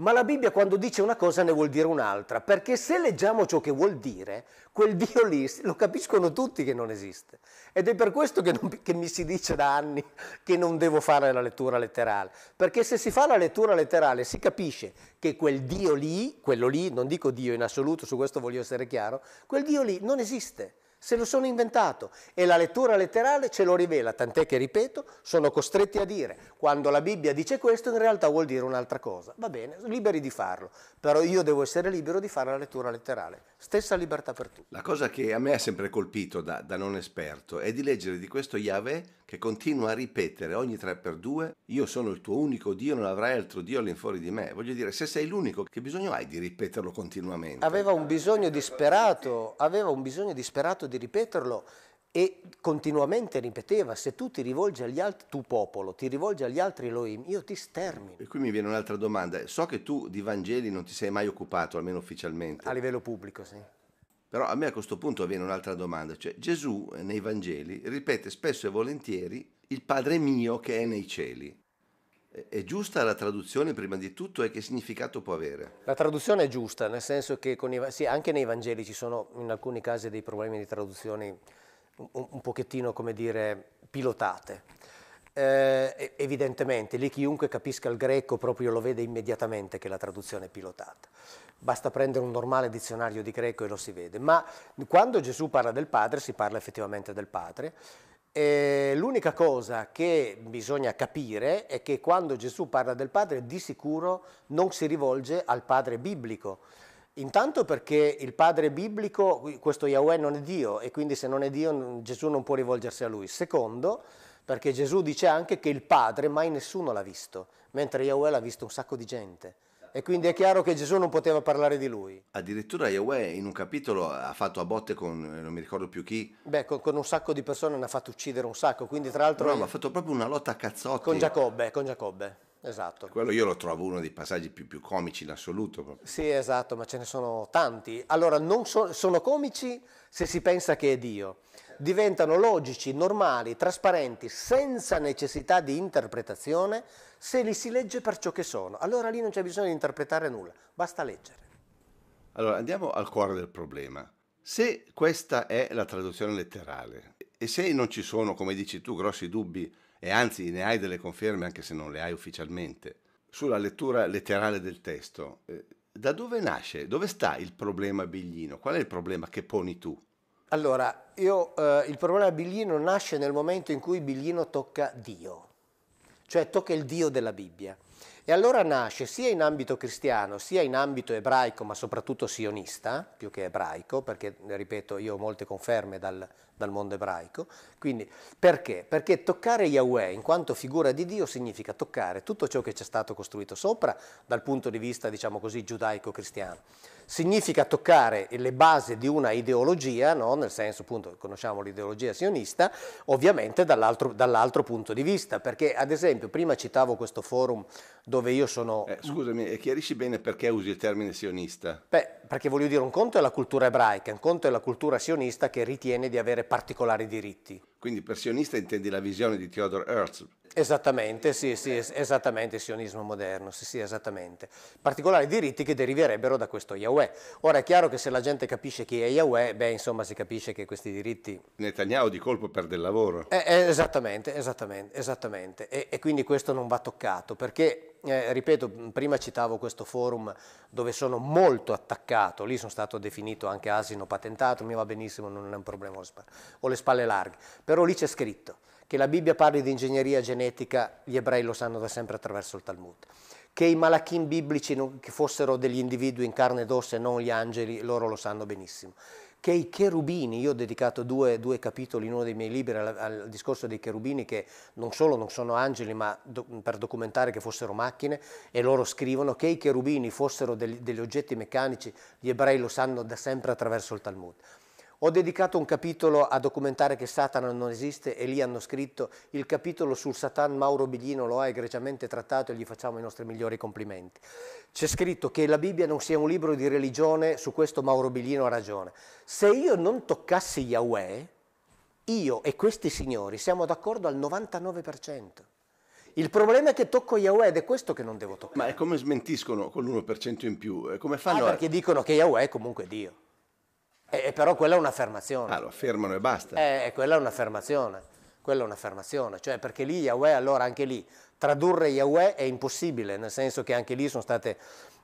ma la Bibbia quando dice una cosa ne vuol dire un'altra, perché se leggiamo ciò che vuol dire, quel Dio lì lo capiscono tutti che non esiste. Ed è per questo che, non, che mi si dice da anni che non devo fare la lettura letterale, perché se si fa la lettura letterale si capisce che quel Dio lì, quello lì, non dico Dio in assoluto, su questo voglio essere chiaro, quel Dio lì non esiste. Se lo sono inventato e la lettura letterale ce lo rivela, tant'è che, ripeto, sono costretti a dire quando la Bibbia dice questo in realtà vuol dire un'altra cosa. Va bene, liberi di farlo, però io devo essere libero di fare la lettura letterale. Stessa libertà per tutti. La cosa che a me ha sempre colpito da, da non esperto è di leggere di questo Yahweh che continua a ripetere ogni 3x2 io sono il tuo unico Dio, non avrai altro Dio all'infuori di me. Voglio dire, se sei l'unico, che bisogno hai di ripeterlo continuamente? Aveva un bisogno disperato, aveva un bisogno disperato di ripeterlo e continuamente ripeteva se tu ti rivolgi agli altri tu popolo ti rivolgi agli altri Elohim io ti stermino e qui mi viene un'altra domanda so che tu di Vangeli non ti sei mai occupato almeno ufficialmente a livello pubblico sì però a me a questo punto viene un'altra domanda, cioè Gesù eh, nei Vangeli ripete spesso e volentieri il Padre mio che è nei cieli. È giusta la traduzione prima di tutto e che significato può avere? La traduzione è giusta, nel senso che i, sì, anche nei Vangeli ci sono in alcuni casi dei problemi di traduzioni un, un pochettino, come dire, pilotate. Eh, evidentemente, lì chiunque capisca il greco proprio lo vede immediatamente che la traduzione è pilotata basta prendere un normale dizionario di greco e lo si vede, ma quando Gesù parla del Padre si parla effettivamente del Padre. E l'unica cosa che bisogna capire è che quando Gesù parla del Padre di sicuro non si rivolge al Padre biblico. Intanto perché il padre biblico, questo Yahweh non è Dio e quindi se non è Dio Gesù non può rivolgersi a lui. Secondo, perché Gesù dice anche che il padre mai nessuno l'ha visto, mentre Yahweh l'ha visto un sacco di gente e quindi è chiaro che Gesù non poteva parlare di lui. Addirittura Yahweh in un capitolo ha fatto a botte con, eh, non mi ricordo più chi. Beh, con, con un sacco di persone ne ha fatto uccidere un sacco, quindi tra l'altro... No, ma ha fatto proprio una lotta a cazzotti. Con Giacobbe, con Giacobbe. Esatto. Quello io lo trovo uno dei passaggi più, più comici in assoluto. Proprio. Sì, esatto, ma ce ne sono tanti. Allora, non so, sono comici se si pensa che è Dio diventano logici, normali, trasparenti, senza necessità di interpretazione, se li si legge per ciò che sono. Allora lì non c'è bisogno di interpretare nulla, basta leggere. Allora andiamo al cuore del problema. Se questa è la traduzione letterale e se non ci sono, come dici tu, grossi dubbi e anzi ne hai delle conferme anche se non le hai ufficialmente, sulla lettura letterale del testo, eh, da dove nasce, dove sta il problema Biglino? Qual è il problema che poni tu? Allora, io, eh, il problema Biglino nasce nel momento in cui Biglino tocca Dio, cioè tocca il Dio della Bibbia. E allora nasce sia in ambito cristiano, sia in ambito ebraico, ma soprattutto sionista, più che ebraico, perché, ripeto, io ho molte conferme dal, dal mondo ebraico. Quindi perché? Perché toccare Yahweh in quanto figura di Dio significa toccare tutto ciò che c'è stato costruito sopra dal punto di vista, diciamo così, giudaico-cristiano. Significa toccare le basi di una ideologia, no? nel senso appunto conosciamo l'ideologia sionista, ovviamente dall'altro, dall'altro, punto di vista, perché ad esempio prima citavo questo forum dove io sono... Eh, scusami, eh, chiarisci bene perché usi il termine sionista? Beh, perché voglio dire un conto è la cultura ebraica, un conto è la cultura sionista che ritiene di avere particolari diritti. Quindi per sionista intendi la visione di Theodore Herzl? Esattamente, sì, sì, esattamente, il sionismo moderno, sì, sì, esattamente. Particolari diritti che deriverebbero da questo Yahweh. Ora è chiaro che se la gente capisce chi è Yahweh, beh, insomma, si capisce che questi diritti... Netanyahu di colpo perde il lavoro. Eh, eh, esattamente, esattamente, esattamente. E, e quindi questo non va toccato, perché eh, ripeto, prima citavo questo forum dove sono molto attaccato, lì sono stato definito anche asino patentato, mi va benissimo, non è un problema, ho le spalle larghe, però lì c'è scritto che la Bibbia parli di ingegneria genetica, gli ebrei lo sanno da sempre attraverso il Talmud che i malachim biblici non, che fossero degli individui in carne ed ossa e non gli angeli, loro lo sanno benissimo che i cherubini, io ho dedicato due, due capitoli in uno dei miei libri al, al, discorso dei cherubini che non solo non sono angeli ma do, per documentare che fossero macchine e loro scrivono che i cherubini fossero del, degli oggetti meccanici, gli ebrei lo sanno da sempre attraverso il Talmud. Ho dedicato un capitolo a documentare che Satana non esiste e lì hanno scritto il capitolo sul Satan Mauro Biglino lo ha egregiamente trattato e gli facciamo i nostri migliori complimenti. C'è scritto che la Bibbia non sia un libro di religione, su questo Mauro Biglino ha ragione. Se io non toccassi Yahweh, io e questi signori siamo d'accordo al 99%. Il problema è che tocco Yahweh ed è questo che non devo toccare. Ma è come smentiscono con l'1% in più? Come fanno ah, perché a... dicono che Yahweh è comunque Dio. E, però quella è un'affermazione. Ah, lo affermano e basta. E eh, eh, quella è un'affermazione. Quella è un'affermazione, cioè perché lì Yahweh, allora anche lì tradurre Yahweh è impossibile, nel senso che anche lì sono state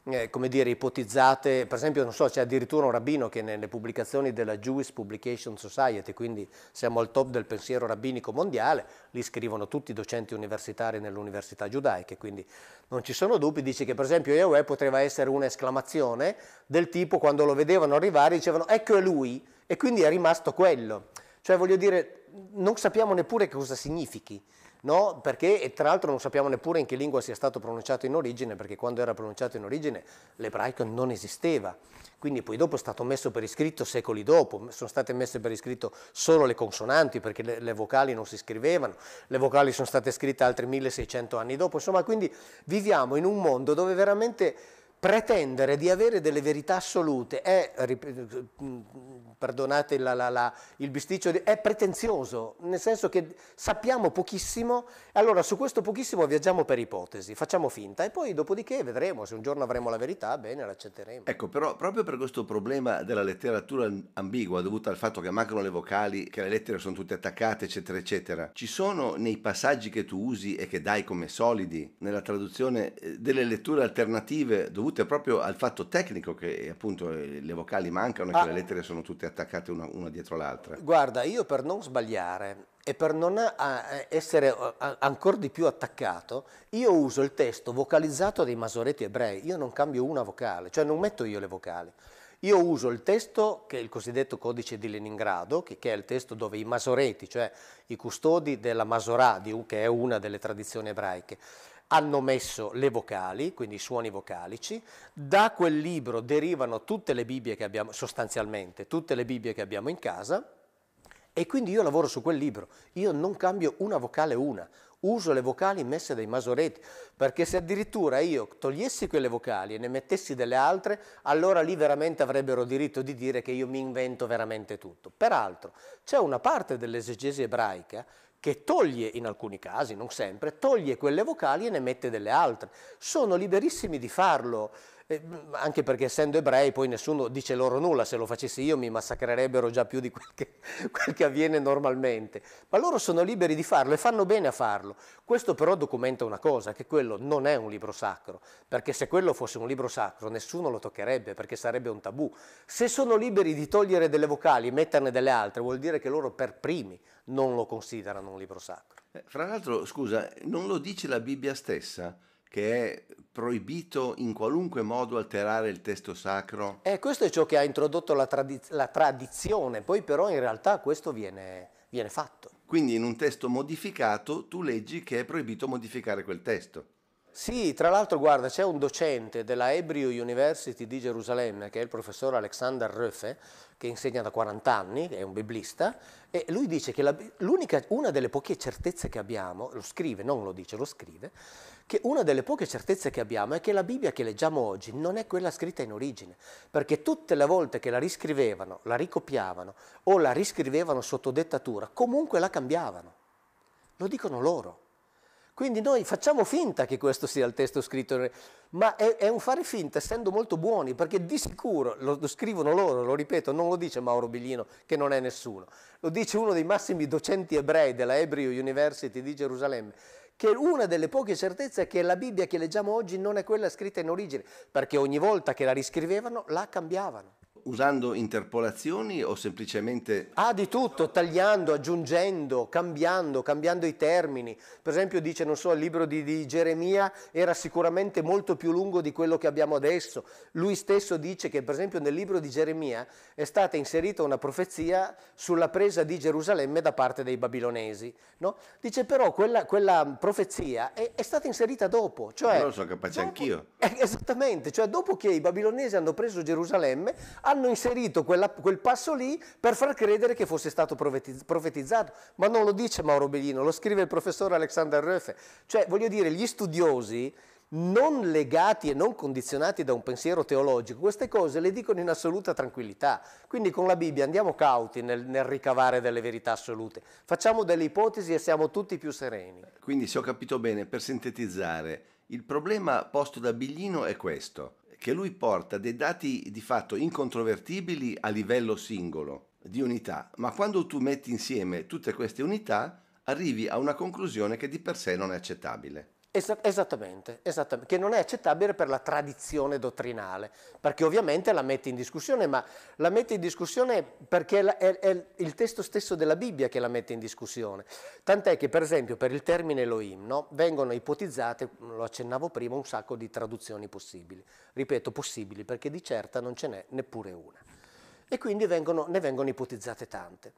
eh, come dire, ipotizzate, per esempio, non so, c'è addirittura un rabbino che nelle pubblicazioni della Jewish Publication Society, quindi siamo al top del pensiero rabbinico mondiale, li scrivono tutti i docenti universitari nelle università giudaiche, quindi non ci sono dubbi, dice che per esempio Yahweh poteva essere un'esclamazione del tipo quando lo vedevano arrivare dicevano ecco è lui e quindi è rimasto quello, cioè voglio dire non sappiamo neppure cosa significhi. No, perché tra l'altro non sappiamo neppure in che lingua sia stato pronunciato in origine, perché quando era pronunciato in origine l'ebraico non esisteva. Quindi poi dopo è stato messo per iscritto secoli dopo, sono state messe per iscritto solo le consonanti perché le, le vocali non si scrivevano, le vocali sono state scritte altri 1600 anni dopo, insomma quindi viviamo in un mondo dove veramente pretendere di avere delle verità assolute è, perdonate la, la, la, il bisticcio, è pretenzioso, nel senso che sappiamo pochissimo, allora su questo pochissimo viaggiamo per ipotesi, facciamo finta e poi dopodiché vedremo, se un giorno avremo la verità, bene, l'accetteremo. Ecco, però proprio per questo problema della letteratura ambigua, dovuta al fatto che mancano le vocali, che le lettere sono tutte attaccate, eccetera, eccetera, ci sono nei passaggi che tu usi e che dai come solidi nella traduzione eh, delle letture alternative dovute dovute proprio al fatto tecnico che appunto eh, le vocali mancano e ah. che le lettere sono tutte attaccate una, una, dietro l'altra? Guarda, io per non sbagliare e per non essere eh, ancora di più attaccato, io uso il testo vocalizzato dei masoreti ebrei, io non cambio una vocale, cioè non metto io le vocali. Io uso il testo, che è il cosiddetto codice di Leningrado, che, che è il testo dove i masoreti, cioè i custodi della Masorà, che è una delle tradizioni ebraiche, hanno messo le vocali, quindi i suoni vocalici, da quel libro derivano tutte le Bibbie che abbiamo, sostanzialmente tutte le Bibbie che abbiamo in casa, e quindi io lavoro su quel libro, io non cambio una vocale una, uso le vocali messe dai Masoretti, perché se addirittura io togliessi quelle vocali e ne mettessi delle altre, allora lì veramente avrebbero diritto di dire che io mi invento veramente tutto. Peraltro c'è una parte dell'esegesi ebraica che toglie in alcuni casi, non sempre, toglie quelle vocali e ne mette delle altre. Sono liberissimi di farlo, eh, anche perché essendo ebrei poi nessuno dice loro nulla, se lo facessi io mi massacrerebbero già più di quel che, quel che avviene normalmente, ma loro sono liberi di farlo e fanno bene a farlo. Questo però documenta una cosa, che quello non è un libro sacro, perché se quello fosse un libro sacro nessuno lo toccherebbe perché sarebbe un tabù. Se sono liberi di togliere delle vocali e metterne delle altre, vuol dire che loro per primi non lo considerano un libro sacro. Eh, fra l'altro, scusa, non lo dice la Bibbia stessa? che è proibito in qualunque modo alterare il testo sacro? Eh, questo è ciò che ha introdotto la, tradiz- la tradizione, poi però in realtà questo viene, viene fatto. Quindi in un testo modificato tu leggi che è proibito modificare quel testo. Sì, tra l'altro guarda, c'è un docente della Hebrew University di Gerusalemme, che è il professor Alexander Röfe, che insegna da 40 anni, è un biblista, e lui dice che la, una delle poche certezze che abbiamo, lo scrive, non lo dice, lo scrive, che una delle poche certezze che abbiamo è che la Bibbia che leggiamo oggi non è quella scritta in origine, perché tutte le volte che la riscrivevano, la ricopiavano o la riscrivevano sotto dettatura, comunque la cambiavano. Lo dicono loro. Quindi noi facciamo finta che questo sia il testo scritto, ma è, è un fare finta essendo molto buoni, perché di sicuro lo, lo, scrivono loro, lo ripeto, non lo dice Mauro Biglino, che non è nessuno, lo dice uno dei massimi docenti ebrei della Hebrew University di Gerusalemme, che una delle poche certezze è che la Bibbia che leggiamo oggi non è quella scritta in origine, perché ogni volta che la riscrivevano la cambiavano usando interpolazioni o semplicemente... Ah, di tutto, tagliando, aggiungendo, cambiando, cambiando i termini. Per esempio dice, non so, il libro di, di Geremia era sicuramente molto più lungo di quello che abbiamo adesso. Lui stesso dice che, per esempio, nel libro di Geremia è stata inserita una profezia sulla presa di Gerusalemme da parte dei babilonesi. No? Dice però quella, quella profezia è, è, stata inserita dopo. Cioè, non lo so capace dopo, anch'io. esattamente, cioè dopo che i babilonesi hanno preso Gerusalemme, hanno hanno inserito quella, quel passo lì per far credere che fosse stato profetizzato, ma non lo dice Mauro Bellino, lo scrive il professor Alexander Röfe. Cioè, voglio dire, gli studiosi non legati e non condizionati da un pensiero teologico, queste cose le dicono in assoluta tranquillità. Quindi con la Bibbia andiamo cauti nel, nel, ricavare delle verità assolute, facciamo delle ipotesi e siamo tutti più sereni. Quindi se ho capito bene, per sintetizzare, il problema posto da Biglino è questo che lui porta dei dati di fatto incontrovertibili a livello singolo di unità, ma quando tu metti insieme tutte queste unità arrivi a una conclusione che di per sé non è accettabile. Esattamente, esattamente, che non è accettabile per la tradizione dottrinale, perché ovviamente la mette in discussione, ma la mette in discussione perché è, è il testo stesso della Bibbia che la mette in discussione. Tant'è che per esempio per il termine Elohim no, vengono ipotizzate, lo accennavo prima, un sacco di traduzioni possibili. Ripeto, possibili, perché di certa non ce n'è neppure una. E quindi vengono, ne vengono ipotizzate tante.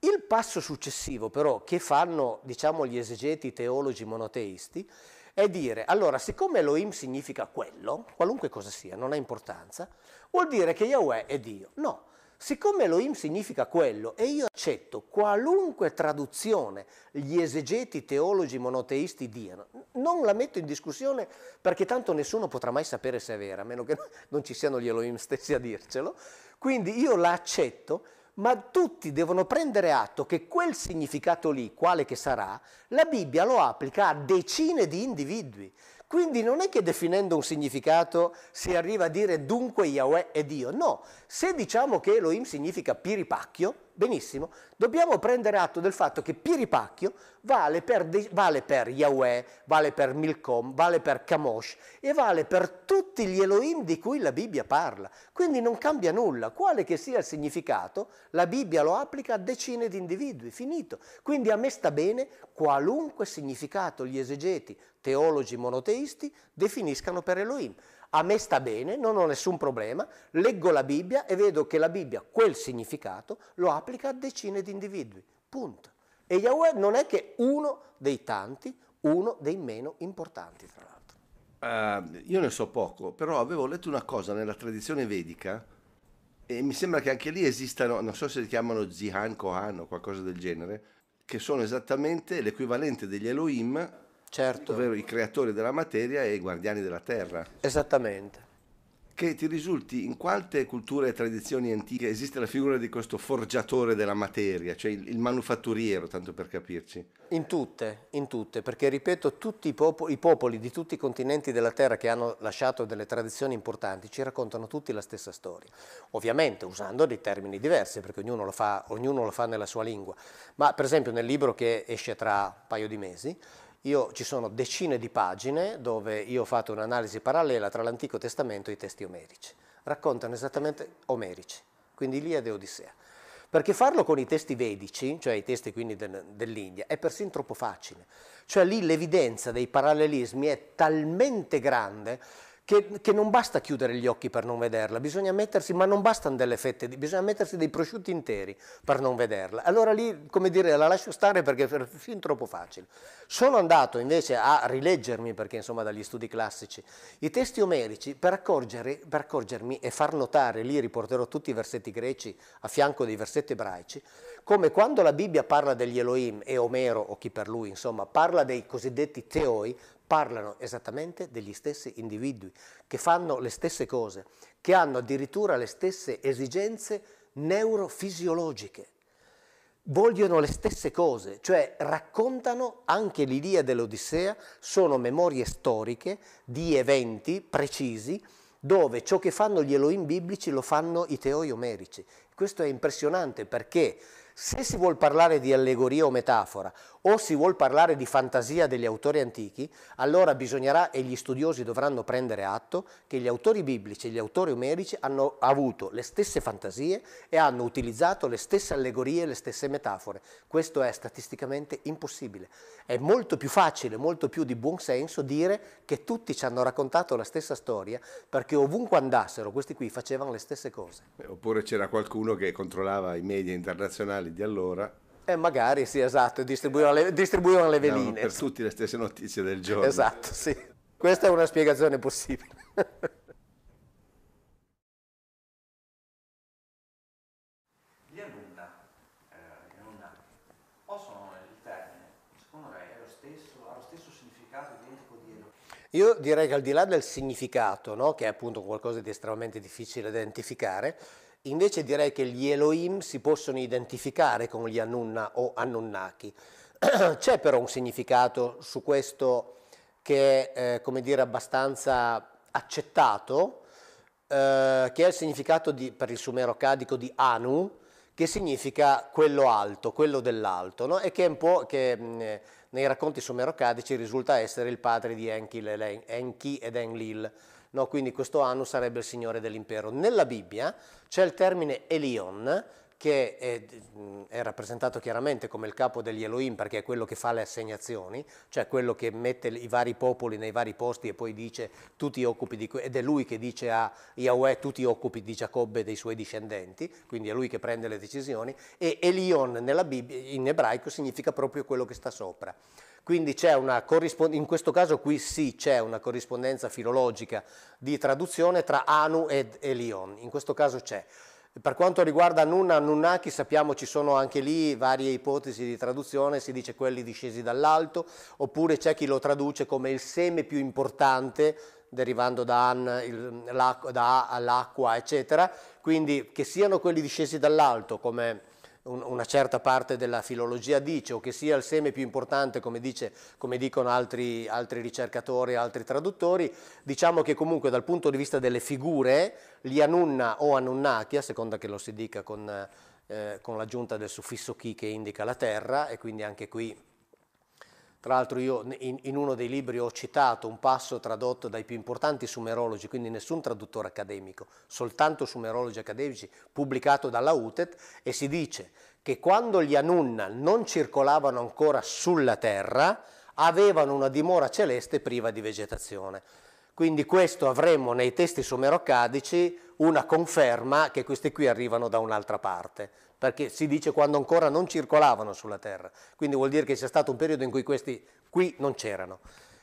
Il passo successivo però che fanno diciamo, gli esegeti teologi monoteisti è dire, allora siccome Elohim significa quello, qualunque cosa sia, non ha importanza, vuol dire che Yahweh è Dio. No, siccome Elohim significa quello e io accetto qualunque traduzione gli esegeti teologi monoteisti diano, non la metto in discussione perché tanto nessuno potrà mai sapere se è vera, a meno che non ci siano gli Elohim stessi a dircelo, quindi io la accetto ma tutti devono prendere atto che quel significato lì, quale che sarà, la Bibbia lo applica a decine di individui. Quindi non è che definendo un significato si arriva a dire dunque Yahweh è Dio, no, se diciamo che Elohim significa piripacchio, benissimo, dobbiamo prendere atto del fatto che Piripacchio vale per, vale per Yahweh, vale per Milcom, vale per Camosh e vale per tutti gli Elohim di cui la Bibbia parla. Quindi non cambia nulla, quale che sia il significato, la Bibbia lo applica a decine di individui, finito. Quindi a me sta bene qualunque significato gli esegeti, teologi monoteisti definiscano per Elohim a me sta bene, non ho nessun problema, leggo la Bibbia e vedo che la Bibbia quel significato lo applica a decine di individui, punto. E Yahweh non è che uno dei tanti, uno dei meno importanti tra l'altro. Uh, io ne so poco, però avevo letto una cosa nella tradizione vedica e mi sembra che anche lì esistano, non so se li chiamano Zihan, Kohan o qualcosa del genere, che sono esattamente l'equivalente degli Elohim certo. ovvero i creatori della materia e i guardiani della terra. Esattamente. Che ti risulti, in quante culture e tradizioni antiche esiste la figura di questo forgiatore della materia, cioè il, il manufatturiero, tanto per capirci? In tutte, in tutte, perché ripeto, tutti i, popoli, i popoli di tutti i continenti della Terra che hanno lasciato delle tradizioni importanti ci raccontano tutti la stessa storia, ovviamente usando dei termini diversi, perché ognuno lo fa, ognuno lo fa nella sua lingua. Ma per esempio nel libro che esce tra un paio di mesi, io, ci sono decine di pagine dove io ho fatto un'analisi parallela tra l'Antico Testamento e i testi omerici. Raccontano esattamente omerici, quindi Iliade e Odissea. Perché farlo con i testi vedici, cioè i testi quindi del, dell'India, è persino troppo facile. Cioè lì l'evidenza dei parallelismi è talmente grande che, che, non basta chiudere gli occhi per non vederla, bisogna mettersi, ma non bastano delle fette, bisogna mettersi dei prosciutti interi per non vederla. Allora lì, come dire, la lascio stare perché è fin troppo facile. Sono andato invece a rileggermi, perché insomma dagli studi classici, i testi omerici per, accorgere, per accorgermi e far notare, lì riporterò tutti i versetti greci a fianco dei versetti ebraici, come quando la Bibbia parla degli Elohim e Omero, o chi per lui, insomma, parla dei cosiddetti teoi, parlano esattamente degli stessi individui, che fanno le stesse cose, che hanno addirittura le stesse esigenze neurofisiologiche, vogliono le stesse cose, cioè raccontano anche l'Iliade dell'Odissea, sono memorie storiche di eventi precisi dove ciò che fanno gli Elohim biblici lo fanno i teoi omerici. Questo è impressionante perché se si vuol parlare di allegoria o metafora o si vuol parlare di fantasia degli autori antichi, allora bisognerà e gli studiosi dovranno prendere atto che gli autori biblici e gli autori omerici hanno avuto le stesse fantasie e hanno utilizzato le stesse allegorie, e le stesse metafore. Questo è statisticamente impossibile. È molto più facile, molto più di buon senso dire che tutti ci hanno raccontato la stessa storia perché ovunque andassero questi qui facevano le stesse cose. Oppure c'era qualcuno che controllava i media internazionali di allora eh, magari sì, esatto, distribuivano le, distribuivano le veline. Davano per tutti le stesse notizie del giorno. Esatto, sì. Questa è una spiegazione possibile. Gli alunna, eh, gli il termine, secondo lei, ha lo stesso significato identico di Io direi che al di là del significato, no, che è appunto qualcosa di estremamente difficile da identificare, Invece direi che gli Elohim si possono identificare con gli Annunna o Annunnaki. C'è però un significato su questo che è eh, come dire, abbastanza accettato, eh, che è il significato di, per il sumero cadico di Anu, che significa quello alto, quello dell'alto, no? e che, che mh, mm, nei racconti sumero-cadici risulta essere il padre di Enki, Enki ed Enlil no? quindi questo Anu sarebbe il signore dell'impero. Nella Bibbia c'è il termine Elion che è, è, rappresentato chiaramente come il capo degli Elohim perché è quello che fa le assegnazioni, cioè quello che mette i vari popoli nei vari posti e poi dice tu ti occupi di ed è lui che dice a Yahweh tu ti occupi di Giacobbe e dei suoi discendenti, quindi è lui che prende le decisioni e Elion nella Bibbia in ebraico significa proprio quello che sta sopra. Quindi c'è una corrispondenza, in questo caso qui sì c'è una corrispondenza filologica di traduzione tra Anu ed Elion, in questo caso c'è. Per quanto riguarda Nun Nunnaki, sappiamo ci sono anche lì varie ipotesi di traduzione, si dice quelli discesi dall'alto, oppure c'è chi lo traduce come il seme più importante, derivando da, an, il, da A all'acqua, eccetera. Quindi che siano quelli discesi dall'alto, come una certa parte della filologia dice, o che sia il seme più importante, come, dice, come dicono altri, altri, ricercatori, altri traduttori, diciamo che comunque dal punto di vista delle figure, gli Anunna o annunnati, a seconda che lo si dica con, eh, con l'aggiunta del suffisso chi che indica la terra, e quindi anche qui tra l'altro io in, in, uno dei libri ho citato un passo tradotto dai più importanti sumerologi, quindi nessun traduttore accademico, soltanto sumerologi accademici, pubblicato dalla UTET, e si dice che quando gli Anunna non circolavano ancora sulla Terra, avevano una dimora celeste priva di vegetazione. Quindi questo avremmo nei testi sumerocadici una conferma che questi qui arrivano da un'altra parte perché si dice quando ancora non circolavano sulla terra, quindi vuol dire che c'è stato un periodo in cui questi qui non c'erano.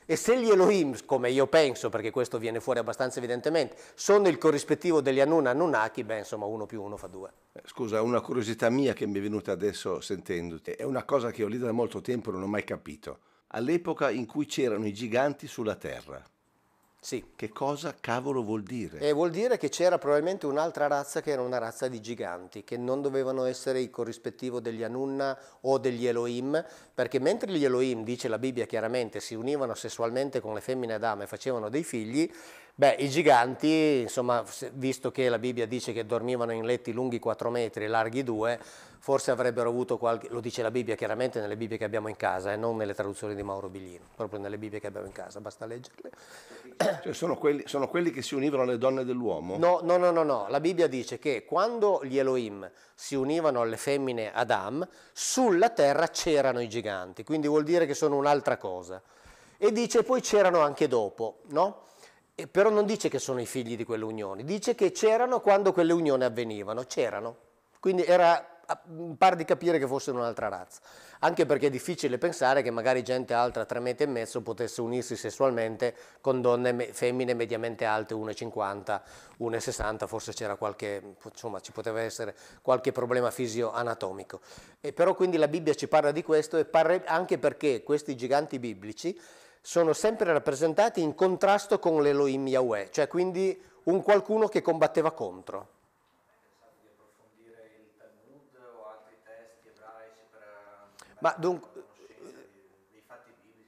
E se gli Elohim, come io penso, perché questo viene fuori abbastanza evidentemente, sono il corrispettivo degli Anun Anunnaki, beh insomma uno più uno fa due. Eh, scusa, una curiosità mia che mi è venuta adesso sentendoti, è una cosa che ho lì da molto tempo e non ho mai capito. All'epoca in cui c'erano i giganti sulla Terra, sì. Che cosa cavolo vuol dire? E vuol dire che c'era probabilmente un'altra razza che era una razza di giganti, che non dovevano essere il corrispettivo degli Anunna o degli Elohim, perché mentre gli Elohim, dice la Bibbia chiaramente, si univano sessualmente con le femmine Adamo e facevano dei figli, Beh, i giganti, insomma, visto che la Bibbia dice che dormivano in letti lunghi 4 metri e larghi 2, forse avrebbero avuto qualche, lo dice la Bibbia chiaramente nelle Bibbie che abbiamo in casa e eh, non nelle traduzioni di Mauro Biglino, proprio nelle Bibbie che abbiamo in casa, basta leggerle. Cioè sono, quelli, sono quelli che si univano alle donne dell'uomo? No, no, no, no, no, la Bibbia dice che quando gli Elohim si univano alle femmine Adam, sulla terra c'erano i giganti, quindi vuol dire che sono un'altra cosa. E dice poi c'erano anche dopo, no? E però non dice che sono i figli di quelle unioni, dice che c'erano quando quelle unioni avvenivano, c'erano. Quindi era, par di capire che fossero un'altra razza. Anche perché è difficile pensare che magari gente alta a 3 metri e mezzo potesse unirsi sessualmente con donne femmine mediamente alte 1,50, 1,60, forse c'era qualche, insomma ci poteva essere qualche problema fisio-anatomico. E però quindi la Bibbia ci parla di questo e parla anche perché questi giganti biblici sono sempre rappresentati in contrasto con l'Elohim Yahweh, cioè quindi un qualcuno che combatteva contro. Ma dunque,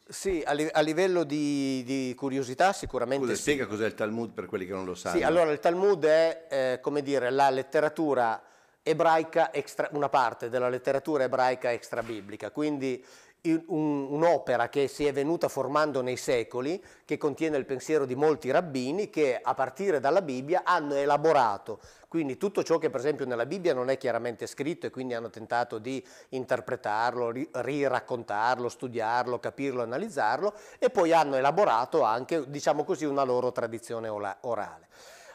sì, a, livello di, di curiosità sicuramente. Scusa, sì. spiega cos'è il Talmud per quelli che non lo sanno. Sì, allora il Talmud è, eh, come dire, la letteratura ebraica, extra, una parte della letteratura ebraica extra biblica, quindi un'opera che si è venuta formando nei secoli, che contiene il pensiero di molti rabbini che a partire dalla Bibbia hanno elaborato, quindi tutto ciò che per esempio nella Bibbia non è chiaramente scritto e quindi hanno tentato di interpretarlo, riraccontarlo, studiarlo, capirlo, analizzarlo e poi hanno elaborato anche, diciamo così, una loro tradizione orale.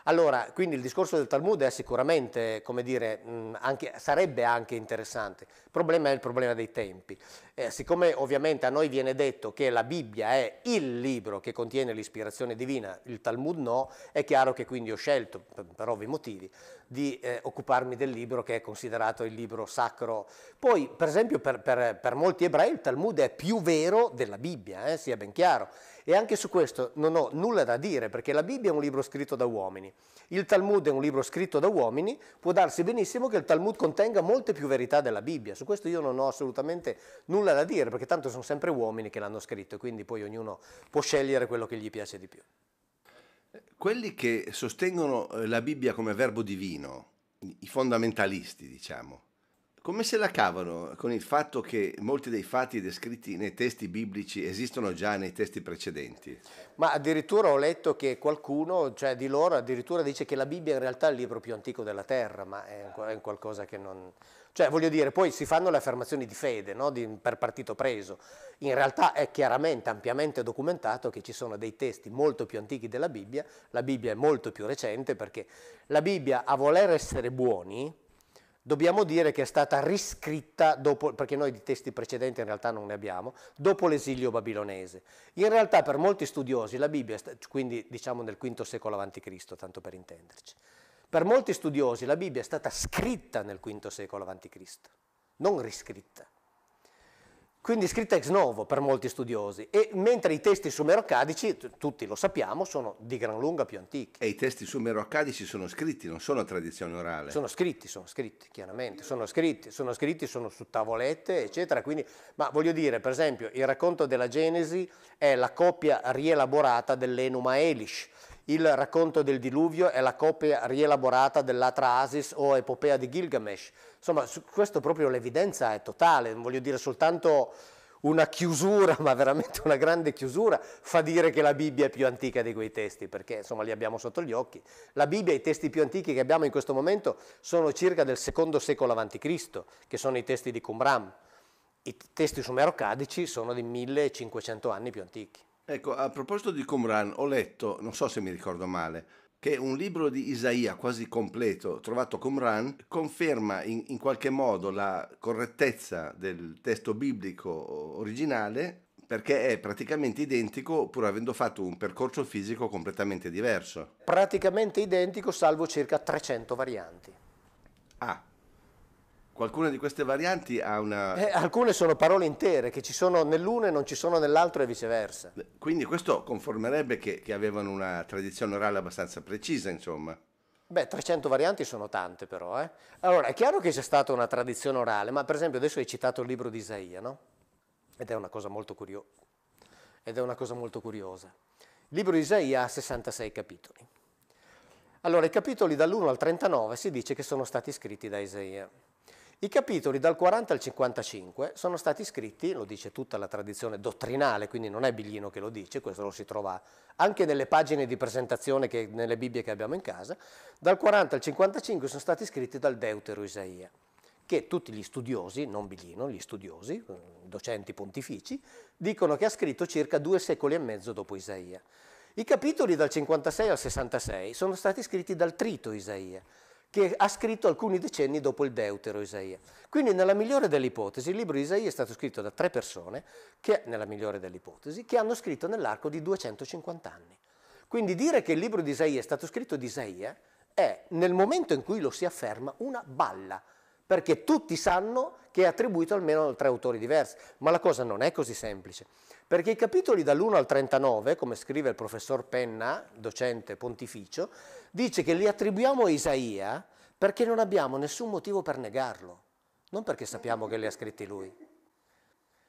Allora, quindi il discorso del Talmud è sicuramente, come dire, anche, sarebbe anche interessante. Il problema è il problema dei tempi. Eh, siccome ovviamente a noi viene detto che la Bibbia è il libro che contiene l'ispirazione divina, il Talmud no, è chiaro che quindi ho scelto, per ovvi motivi, di eh, occuparmi del libro che è considerato il libro sacro. Poi, per esempio, per, per, per molti ebrei il Talmud è più vero della Bibbia, eh, sia ben chiaro. E anche su questo non ho nulla da dire, perché la Bibbia è un libro scritto da uomini. Il Talmud è un libro scritto da uomini, può darsi benissimo che il Talmud contenga molte più verità della Bibbia. Su questo io non ho assolutamente nulla nulla da dire perché tanto sono sempre uomini che l'hanno scritto, quindi poi ognuno può scegliere quello che gli piace di più. Quelli che sostengono eh, la Bibbia come verbo divino, i fondamentalisti diciamo, come se la cavano con il fatto che molti dei fatti descritti nei testi biblici esistono già nei testi precedenti? Ma addirittura ho letto che qualcuno, cioè di loro, addirittura dice che la Bibbia in realtà è il libro più antico della Terra, ma è un qualcosa che non, cioè, voglio dire, poi si fanno le affermazioni di fede, no? di, per partito preso. In realtà è chiaramente, ampiamente documentato che ci sono dei testi molto più antichi della Bibbia, la Bibbia è molto più recente perché la Bibbia, a voler essere buoni, dobbiamo dire che è stata riscritta dopo, perché noi di testi precedenti in realtà non ne abbiamo, dopo l'esilio babilonese. In realtà per molti studiosi la Bibbia, quindi diciamo nel V secolo a.C., tanto per intenderci, per molti studiosi la Bibbia è stata scritta nel V secolo a.C., non riscritta. Quindi scritta ex novo per molti studiosi, e mentre i testi sumeroaccadici, t- tutti lo sappiamo, sono di gran lunga più antichi. E i testi sumeroaccadici sono scritti, non sono tradizione orale. Sono scritti, sono scritti, chiaramente, sono scritti, sono scritti, sono su tavolette, eccetera. Quindi, ma voglio dire, per esempio, il racconto della Genesi è la copia rielaborata dell'Enuma Elish il racconto del diluvio è la copia rielaborata dell'Atraasis o Epopea di Gilgamesh. Insomma, su questo proprio l'evidenza è totale, non voglio dire soltanto una chiusura, ma veramente una grande chiusura, fa dire che la Bibbia è più antica di quei testi, perché insomma li abbiamo sotto gli occhi. La Bibbia, i testi più antichi che abbiamo in questo momento, sono circa del secondo secolo a.C., che sono i testi di Qumran. I testi sumero-cadici sono di 1500 anni più antichi. Ecco, a proposito di Qumran, ho letto, non so se mi ricordo male, che un libro di Isaia quasi completo, trovato Qumran, conferma in, in qualche modo la correttezza del testo biblico originale perché è praticamente identico pur avendo fatto un percorso fisico completamente diverso. Praticamente identico salvo circa 300 varianti. Ah, Qualcuna di queste varianti ha una... Eh, alcune sono parole intere, che ci sono nell'una e non ci sono nell'altro e viceversa. Quindi questo conformerebbe che, che avevano una tradizione orale abbastanza precisa, insomma. Beh, 300 varianti sono tante però, eh. Allora, è chiaro che c'è stata una tradizione orale, ma per esempio adesso hai citato il libro di Isaia, no? Ed è una cosa molto, curio... una cosa molto curiosa. Il libro di Isaia ha 66 capitoli. Allora, i capitoli dall'1 al 39 si dice che sono stati scritti da Isaia. I capitoli dal 40 al 55 sono stati scritti, lo dice tutta la tradizione dottrinale, quindi non è Biglino che lo dice, questo lo si trova anche nelle pagine di presentazione, che, nelle Bibbie che abbiamo in casa, dal 40 al 55 sono stati scritti dal Deutero Isaia, che tutti gli studiosi, non Biglino, gli studiosi, eh, docenti pontifici, dicono che ha scritto circa due secoli e mezzo dopo Isaia. I capitoli dal 56 al 66 sono stati scritti dal Trito Isaia, che ha scritto alcuni decenni dopo il Deutero Isaia. Quindi nella migliore delle ipotesi il libro di Isaia è stato scritto da tre persone, che, nella migliore delle ipotesi, che hanno scritto nell'arco di 250 anni. Quindi dire che il libro di Isaia è stato scritto di Isaia è, nel momento in cui lo si afferma, una balla, perché tutti sanno che è attribuito almeno a tre autori diversi, ma la cosa non è così semplice, perché i capitoli dall'1 al 39, come scrive il professor Penna, docente pontificio, dice che li attribuiamo a Isaia perché non abbiamo nessun motivo per negarlo, non perché sappiamo che li ha scritti lui.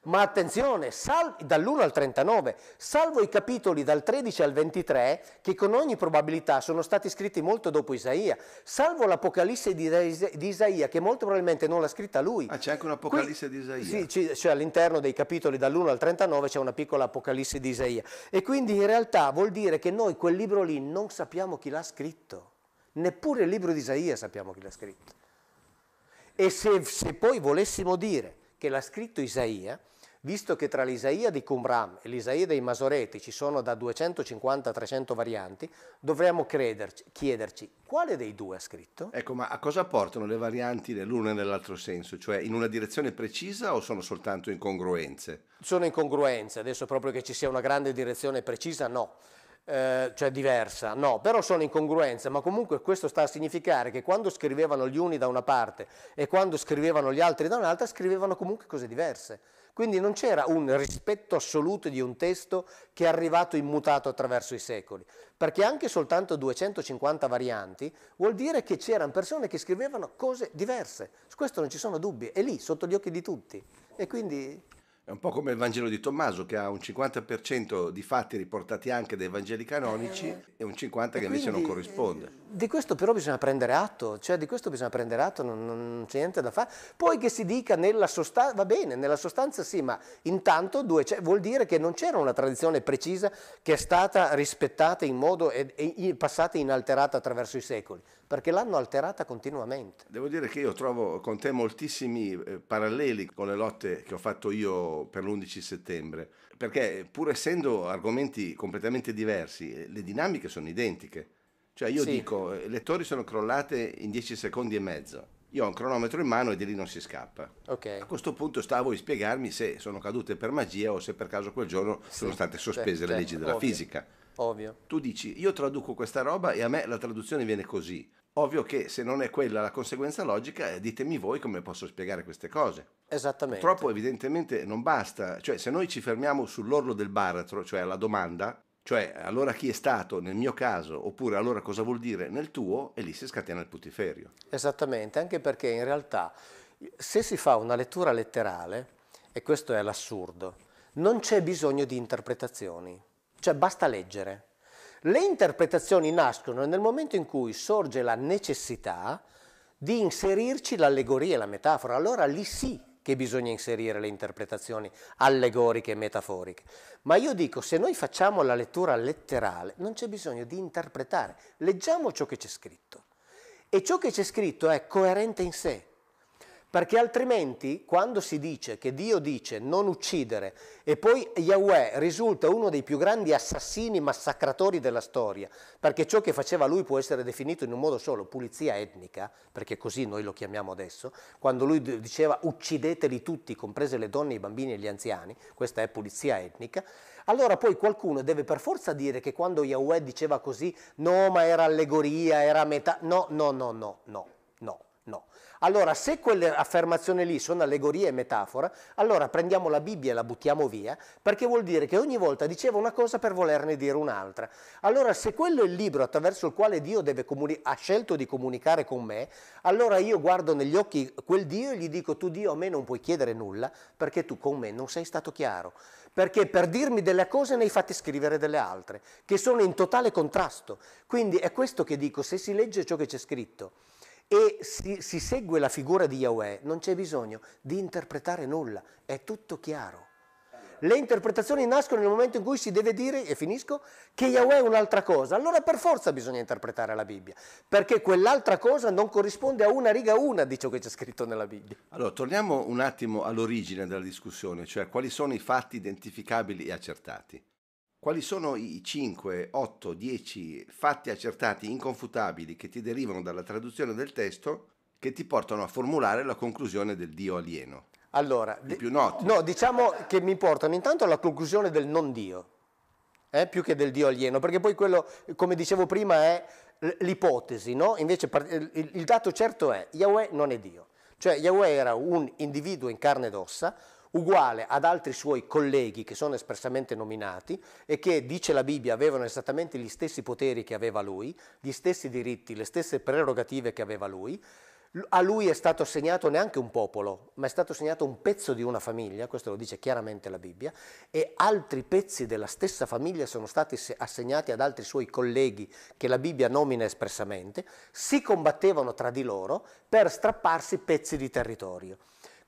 Ma attenzione, sal- dall'1 al 39, salvo i capitoli dal 13 al 23, che con ogni probabilità sono stati scritti molto dopo Isaia, salvo l'Apocalisse di, di Isaia, che molto probabilmente non l'ha scritta lui. Ah, c'è anche un'Apocalisse Qui, di Isaia. Sì, c- cioè all'interno dei capitoli dall'1 al 39 c'è una piccola Apocalisse di Isaia. E quindi in realtà vuol dire che noi quel libro lì non sappiamo chi l'ha scritto, neppure il libro di Isaia sappiamo chi l'ha scritto. E se, se poi volessimo dire che l'ha scritto Isaia, visto che tra l'Isaia di Qumran e l'Isaia dei Masoreti ci sono da 250 a 300 varianti, dovremmo crederci, chiederci quale dei due ha scritto. Ecco, ma a cosa portano le varianti nell'uno e nell'altro senso? Cioè in una direzione precisa o sono soltanto incongruenze? Sono incongruenze, adesso proprio che ci sia una grande direzione precisa, no. Eh, cioè diversa, no, però sono incongruenze, ma comunque questo sta a significare che quando scrivevano gli uni da una parte e quando scrivevano gli altri da un'altra, scrivevano comunque cose diverse quindi non c'era un rispetto assoluto di un testo che è arrivato immutato attraverso i secoli, perché anche soltanto 250 varianti vuol dire che c'erano persone che scrivevano cose diverse, su questo non ci sono dubbi, è lì, sotto gli occhi di tutti. E quindi è un po' come il Vangelo di Tommaso che ha un 50% di fatti riportati anche dai Vangeli canonici eh, e un 50% che invece non corrisponde. Eh, di questo però bisogna prendere atto, cioè di questo bisogna prendere atto, non, non c'è niente da fare. Poi che si dica nella sostanza, va bene, nella sostanza sì, ma intanto due, cioè, vuol dire che non c'era una tradizione precisa che è stata rispettata in modo e, e passata inalterata attraverso i secoli perché l'hanno alterata continuamente. Devo dire che io trovo con te moltissimi eh, paralleli con le lotte che ho fatto io per l'11 settembre, perché pur essendo argomenti completamente diversi, eh, le dinamiche sono identiche. Cioè io sì. dico, eh, le torri sono crollate in 10 secondi e mezzo. Io ho un cronometro in mano e di lì non si scappa. Okay. A questo punto sta a voi spiegarmi se sono cadute per magia o se per caso quel giorno sì. sono state sospese certo, le leggi certo. della ovvio. fisica. Ovvio. Tu dici, io traduco questa roba e a me la traduzione viene così. Ovvio che se non è quella la conseguenza logica, eh, ditemi voi come posso spiegare queste cose. Esattamente. Purtroppo evidentemente non basta, cioè se noi ci fermiamo sull'orlo del baratro, cioè alla domanda, cioè allora chi è stato nel mio caso oppure allora cosa vuol dire nel tuo e lì si scatena il putiferio. Esattamente, anche perché in realtà se si fa una lettura letterale, e questo è l'assurdo, non c'è bisogno di interpretazioni, cioè basta leggere. Le interpretazioni nascono nel momento in cui sorge la necessità di inserirci l'allegoria e la metafora, allora lì sì che bisogna inserire le interpretazioni allegoriche e metaforiche. Ma io dico, se noi facciamo la lettura letterale, non c'è bisogno di interpretare, leggiamo ciò che c'è scritto. E ciò che c'è scritto è coerente in sé perché altrimenti quando si dice che Dio dice non uccidere e poi Yahweh risulta uno dei più grandi assassini massacratori della storia, perché ciò che faceva lui può essere definito in un modo solo, pulizia etnica, perché così noi lo chiamiamo adesso, quando lui diceva uccideteli tutti, comprese le donne, i bambini e gli anziani, questa è pulizia etnica, allora poi qualcuno deve per forza dire che quando Yahweh diceva così, no ma era allegoria, era metà, no, no, no, no, no, no. No. Allora, se quelle affermazioni lì sono allegorie e metafora, allora prendiamo la Bibbia e la buttiamo via, perché vuol dire che ogni volta diceva una cosa per volerne dire un'altra. Allora, se quello è il libro attraverso il quale Dio comuni- ha scelto di comunicare con me, allora io guardo negli occhi quel Dio e gli dico, tu Dio a me non puoi chiedere nulla, perché tu con me non sei stato chiaro. Perché per dirmi delle cose ne hai fatti scrivere delle altre, che sono in totale contrasto. Quindi è questo che dico, se si legge ciò che c'è scritto e si, si segue la figura di Yahweh, non c'è bisogno di interpretare nulla, è tutto chiaro. Le interpretazioni nascono nel momento in cui si deve dire, e finisco, che Yahweh è un'altra cosa. Allora per forza bisogna interpretare la Bibbia, perché quell'altra cosa non corrisponde a una riga una di ciò che c'è scritto nella Bibbia. Allora torniamo un attimo all'origine della discussione, cioè quali sono i fatti identificabili e accertati quali sono i 5, 8, 10 fatti accertati inconfutabili che ti derivano dalla traduzione del testo che ti portano a formulare la conclusione del Dio alieno. Allora, I più noti. No, diciamo che mi portano intanto alla conclusione del non Dio, eh, più che del Dio alieno, perché poi quello, come dicevo prima, è l'ipotesi, no? Invece il dato certo è, Yahweh non è Dio. Cioè Yahweh era un individuo in carne ed ossa, uguale ad altri suoi colleghi che sono espressamente nominati e che, dice la Bibbia, avevano esattamente gli stessi poteri che aveva lui, gli stessi diritti, le stesse prerogative che aveva lui. A lui è stato assegnato neanche un popolo, ma è stato assegnato un pezzo di una famiglia, questo lo dice chiaramente la Bibbia, e altri pezzi della stessa famiglia sono stati assegnati ad altri suoi colleghi che la Bibbia nomina espressamente, si combattevano tra di loro per strapparsi pezzi di territorio.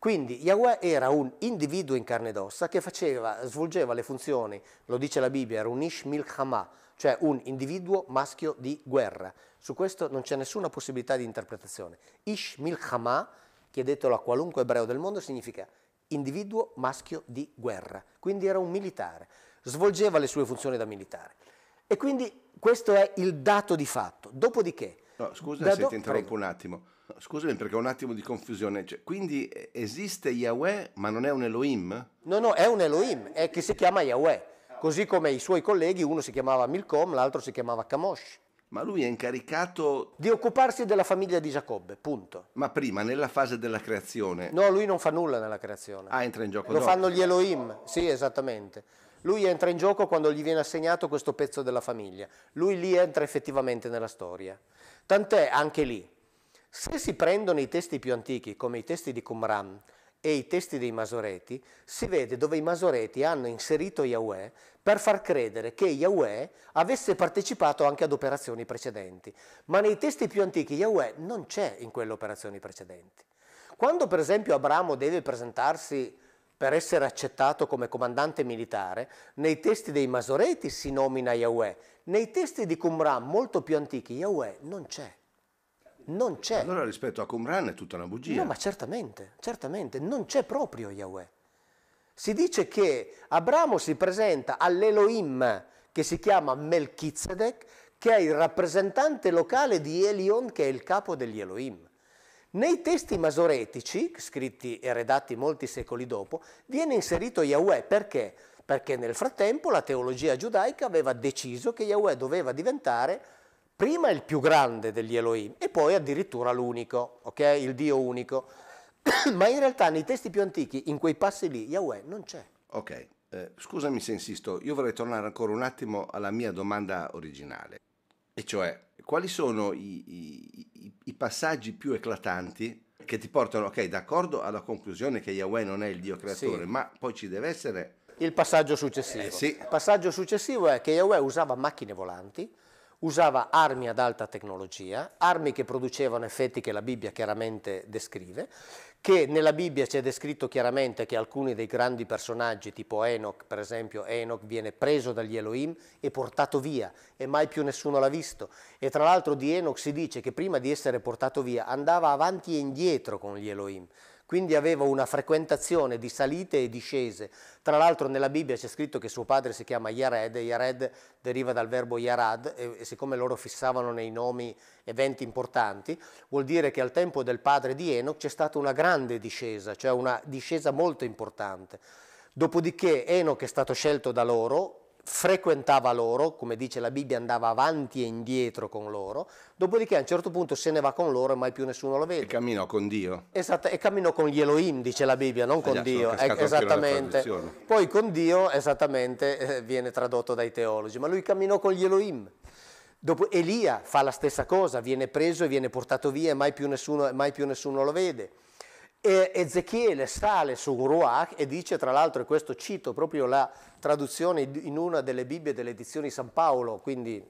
Quindi Yahweh era un individuo in carne ed ossa che faceva, svolgeva le funzioni, lo dice la Bibbia, era un Ish Milchama, cioè un individuo maschio di guerra. Su questo non c'è nessuna possibilità di interpretazione. Ish Milchama, chiedetelo a qualunque ebreo del mondo, significa individuo maschio di guerra. Quindi era un militare, svolgeva le sue funzioni da militare. E quindi questo è il dato di fatto. Dopodiché... No, scusa se do- ti interrompo prego. un attimo. Scusami perché ho un attimo di confusione. Cioè, quindi eh, esiste Yahweh, ma non è un Elohim? No, no, è un Elohim, è che si chiama Yahweh. Così come i suoi colleghi, uno si chiamava Milcom, l'altro si chiamava Kamosh. Ma lui è incaricato di occuparsi della famiglia di Giacobbe, punto. Ma prima, nella fase della creazione. No, lui non fa nulla nella creazione. Ah, entra in gioco. Lo dopo. fanno gli Elohim, sì, esattamente. Lui entra in gioco quando gli viene assegnato questo pezzo della famiglia. Lui lì entra effettivamente nella storia. Tant'è anche lì se si prendono i testi più antichi, come i testi di Qumran e i testi dei Masoreti, si vede dove i Masoreti hanno inserito Yahweh per far credere che Yahweh avesse partecipato anche ad operazioni precedenti. Ma nei testi più antichi Yahweh non c'è in quelle operazioni precedenti. Quando per esempio Abramo deve presentarsi per essere accettato come comandante militare, nei testi dei Masoreti si nomina Yahweh, nei testi di Qumran molto più antichi Yahweh non c'è non c'è. Allora rispetto a Qumran è tutta una bugia. No, ma certamente, certamente, non c'è proprio Yahweh. Si dice che Abramo si presenta all'Elohim che si chiama Melchizedek, che è il rappresentante locale di Elion, che è il capo degli Elohim. Nei testi masoretici, scritti e redatti molti secoli dopo, viene inserito Yahweh perché? Perché nel frattempo la teologia giudaica aveva deciso che Yahweh doveva diventare prima il più grande degli Elohim e poi addirittura l'unico, okay? il Dio unico. Ma in realtà nei testi più antichi, in quei passi lì, Yahweh non c'è. Ok, eh, scusami se insisto, io vorrei tornare ancora un attimo alla mia domanda originale, e cioè quali sono i, i, i passaggi più eclatanti che ti portano, ok, d'accordo alla conclusione che Yahweh non è il Dio creatore, sì. ma poi ci deve essere... Il passaggio successivo. Eh, sì. Il passaggio successivo è che Yahweh usava macchine volanti, usava armi ad alta tecnologia, armi che producevano effetti che la Bibbia chiaramente descrive, che nella Bibbia c'è descritto chiaramente che alcuni dei grandi personaggi, tipo Enoch, per esempio, Enoch viene preso dagli Elohim e portato via, e mai più nessuno l'ha visto. E tra l'altro di Enoch si dice che prima di essere portato via andava avanti e indietro con gli Elohim quindi aveva una frequentazione di salite e discese. Tra l'altro nella Bibbia c'è scritto che suo padre si chiama Yared, Yared deriva dal verbo Yarad e siccome loro fissavano nei nomi eventi importanti, vuol dire che al tempo del padre di Enoch c'è stata una grande discesa, cioè una discesa molto importante. Dopodiché Enoch è stato scelto da loro, frequentava loro, come dice la Bibbia andava avanti e indietro con loro, dopodiché a un certo punto se ne va con loro e mai più nessuno lo vede. E camminò con Dio. Esatto, e camminò con gli Elohim, dice la Bibbia, non eh con Dio. Ecco, esattamente. Poi con Dio, esattamente, eh, viene tradotto dai teologi, ma lui camminò con gli Elohim. Dopo Elia fa la stessa cosa, viene preso e viene portato via e mai più nessuno, mai più nessuno lo vede. E Ezechiele sale su Ruach e dice, tra l'altro, e questo cito proprio la traduzione in una delle Bibbie delle edizioni San Paolo, quindi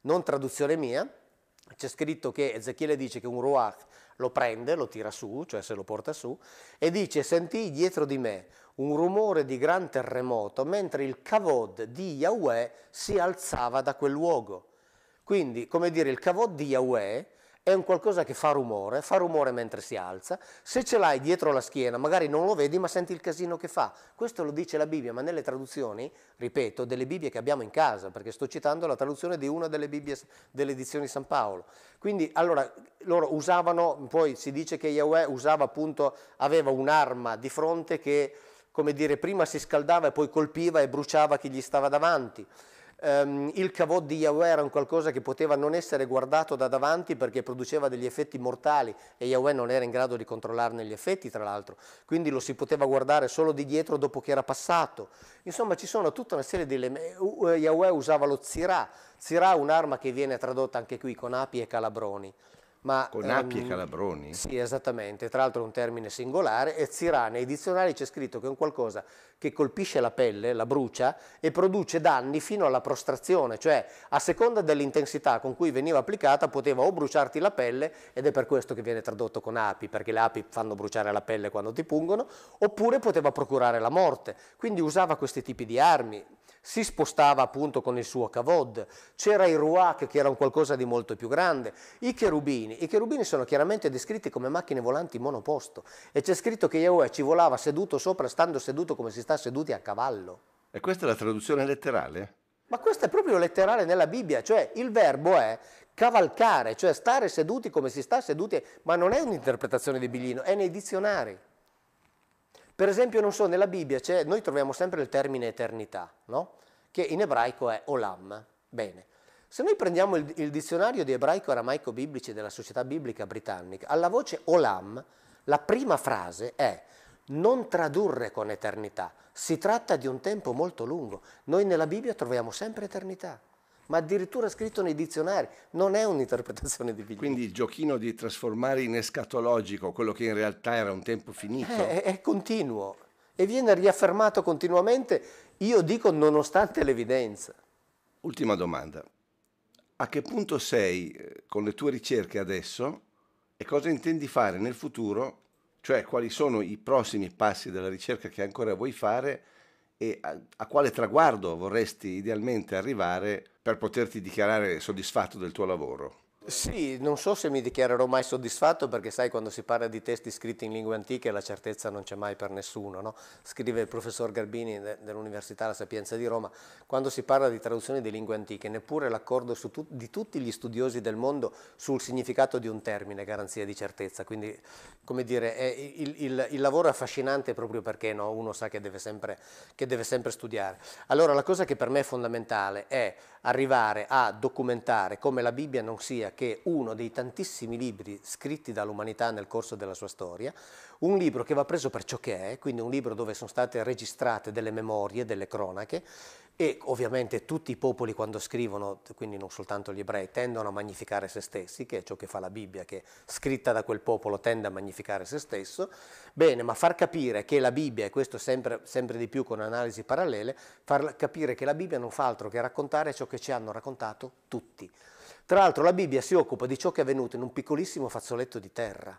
non traduzione mia, c'è scritto che Ezechiele dice che un ruach lo prende, lo tira su, cioè se lo porta su, e dice sentì dietro di me un rumore di gran terremoto mentre il cavod di Yahweh si alzava da quel luogo. Quindi, come dire, il cavod di Yahweh è un qualcosa che fa rumore, fa rumore mentre si alza, se ce l'hai dietro la schiena magari non lo vedi ma senti il casino che fa. Questo lo dice la Bibbia, ma nelle traduzioni, ripeto, delle Bibbie che abbiamo in casa, perché sto citando la traduzione di una delle Bibbie delle edizioni San Paolo. Quindi allora loro usavano, poi si dice che Yahweh usava appunto, aveva un'arma di fronte che, come dire, prima si scaldava e poi colpiva e bruciava chi gli stava davanti ehm, il cavò di Yahweh era un qualcosa che poteva non essere guardato da davanti perché produceva degli effetti mortali e Yahweh non era in grado di controllarne gli effetti, tra l'altro, quindi lo si poteva guardare solo di dietro dopo che era passato. Insomma, ci sono tutta una serie di elementi. Yahweh usava lo zirà, zirà un'arma che viene tradotta anche qui con api e calabroni. Ma, Con api um, e ehm, calabroni? Sì, esattamente, tra l'altro è un termine singolare, e Zirà nei dizionari c'è scritto che è un qualcosa che colpisce la pelle, la brucia, e produce danni fino alla prostrazione, cioè a seconda dell'intensità con cui veniva applicata poteva o bruciarti la pelle, ed è per questo che viene tradotto con api, perché le api fanno bruciare la pelle quando ti pungono, oppure poteva procurare la morte. Quindi usava questi tipi di armi, si spostava appunto con il suo cavod, c'era il ruach che era un qualcosa di molto più grande, i cherubini, i cherubini sono chiaramente descritti come macchine volanti monoposto e c'è scritto che Yahweh ci volava seduto sopra, stando seduto come si sta seduti a cavallo. E questa è la traduzione letterale? Ma questo è proprio letterale nella Bibbia, cioè il verbo è cavalcare, cioè stare seduti come si sta seduti, ma non è un'interpretazione di Biglino, è nei dizionari. Per esempio, non so, nella Bibbia noi troviamo sempre il termine eternità, no? che in ebraico è olam. Bene. Se noi prendiamo il, il dizionario di ebraico aramaico biblici della Società Biblica Britannica, alla voce olam, la prima frase è non tradurre con eternità, si tratta di un tempo molto lungo. Noi nella Bibbia troviamo sempre eternità ma addirittura scritto nei dizionari, non è un'interpretazione di Vigliacco. Quindi il giochino di trasformare in escatologico quello che in realtà era un tempo finito. Eh, è, è continuo e viene riaffermato continuamente, io dico nonostante l'evidenza. Ultima domanda. A che punto sei eh, con le tue ricerche adesso e cosa intendi fare nel futuro? Cioè quali sono i prossimi passi della ricerca che ancora vuoi fare? e a, a quale traguardo vorresti idealmente arrivare per poterti dichiarare soddisfatto del tuo lavoro? Sì, non so se mi dichiarerò mai soddisfatto perché sai quando si parla di testi scritti in lingue antiche la certezza non c'è mai per nessuno, no? scrive il professor Garbini de dell'Università La Sapienza di Roma, quando si parla di traduzione di lingue antiche neppure l'accordo tu di tutti gli studiosi del mondo sul significato di un termine è garanzia di certezza, quindi come dire il, il, il, lavoro è affascinante proprio perché no? uno sa che deve, sempre, che deve sempre studiare. Allora la cosa che per me è fondamentale è arrivare a documentare come la Bibbia non sia perché uno dei tantissimi libri scritti dall'umanità nel corso della sua storia, un libro che va preso per ciò che è, quindi un libro dove sono state registrate delle memorie, delle cronache, e ovviamente tutti i popoli quando scrivono, quindi non soltanto gli ebrei, tendono a magnificare se stessi, che è ciò che fa la Bibbia, che scritta da quel popolo tende a magnificare se stesso, bene, ma far capire che la Bibbia, e questo sempre, sempre di più con analisi parallele, far capire che la Bibbia non fa altro che raccontare ciò che ci hanno raccontato tutti. Tra l'altro la Bibbia si occupa di ciò che è avvenuto in un piccolissimo fazzoletto di terra.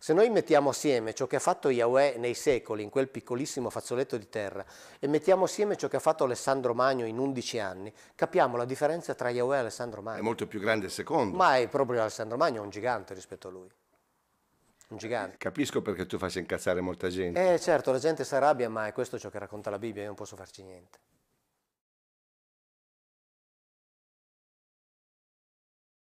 Se noi mettiamo assieme ciò che ha fatto Yahweh nei secoli in quel piccolissimo fazzoletto di terra e mettiamo assieme ciò che ha fatto Alessandro Magno in 11 anni, capiamo la differenza tra Yahweh e Alessandro Magno. È molto più grande il secondo. Ma è proprio Alessandro Magno, è un gigante rispetto a lui. Un gigante. Capisco perché tu faccia incazzare molta gente. Eh certo, la gente si arrabbia, ma è questo ciò che racconta la Bibbia, io non posso farci niente.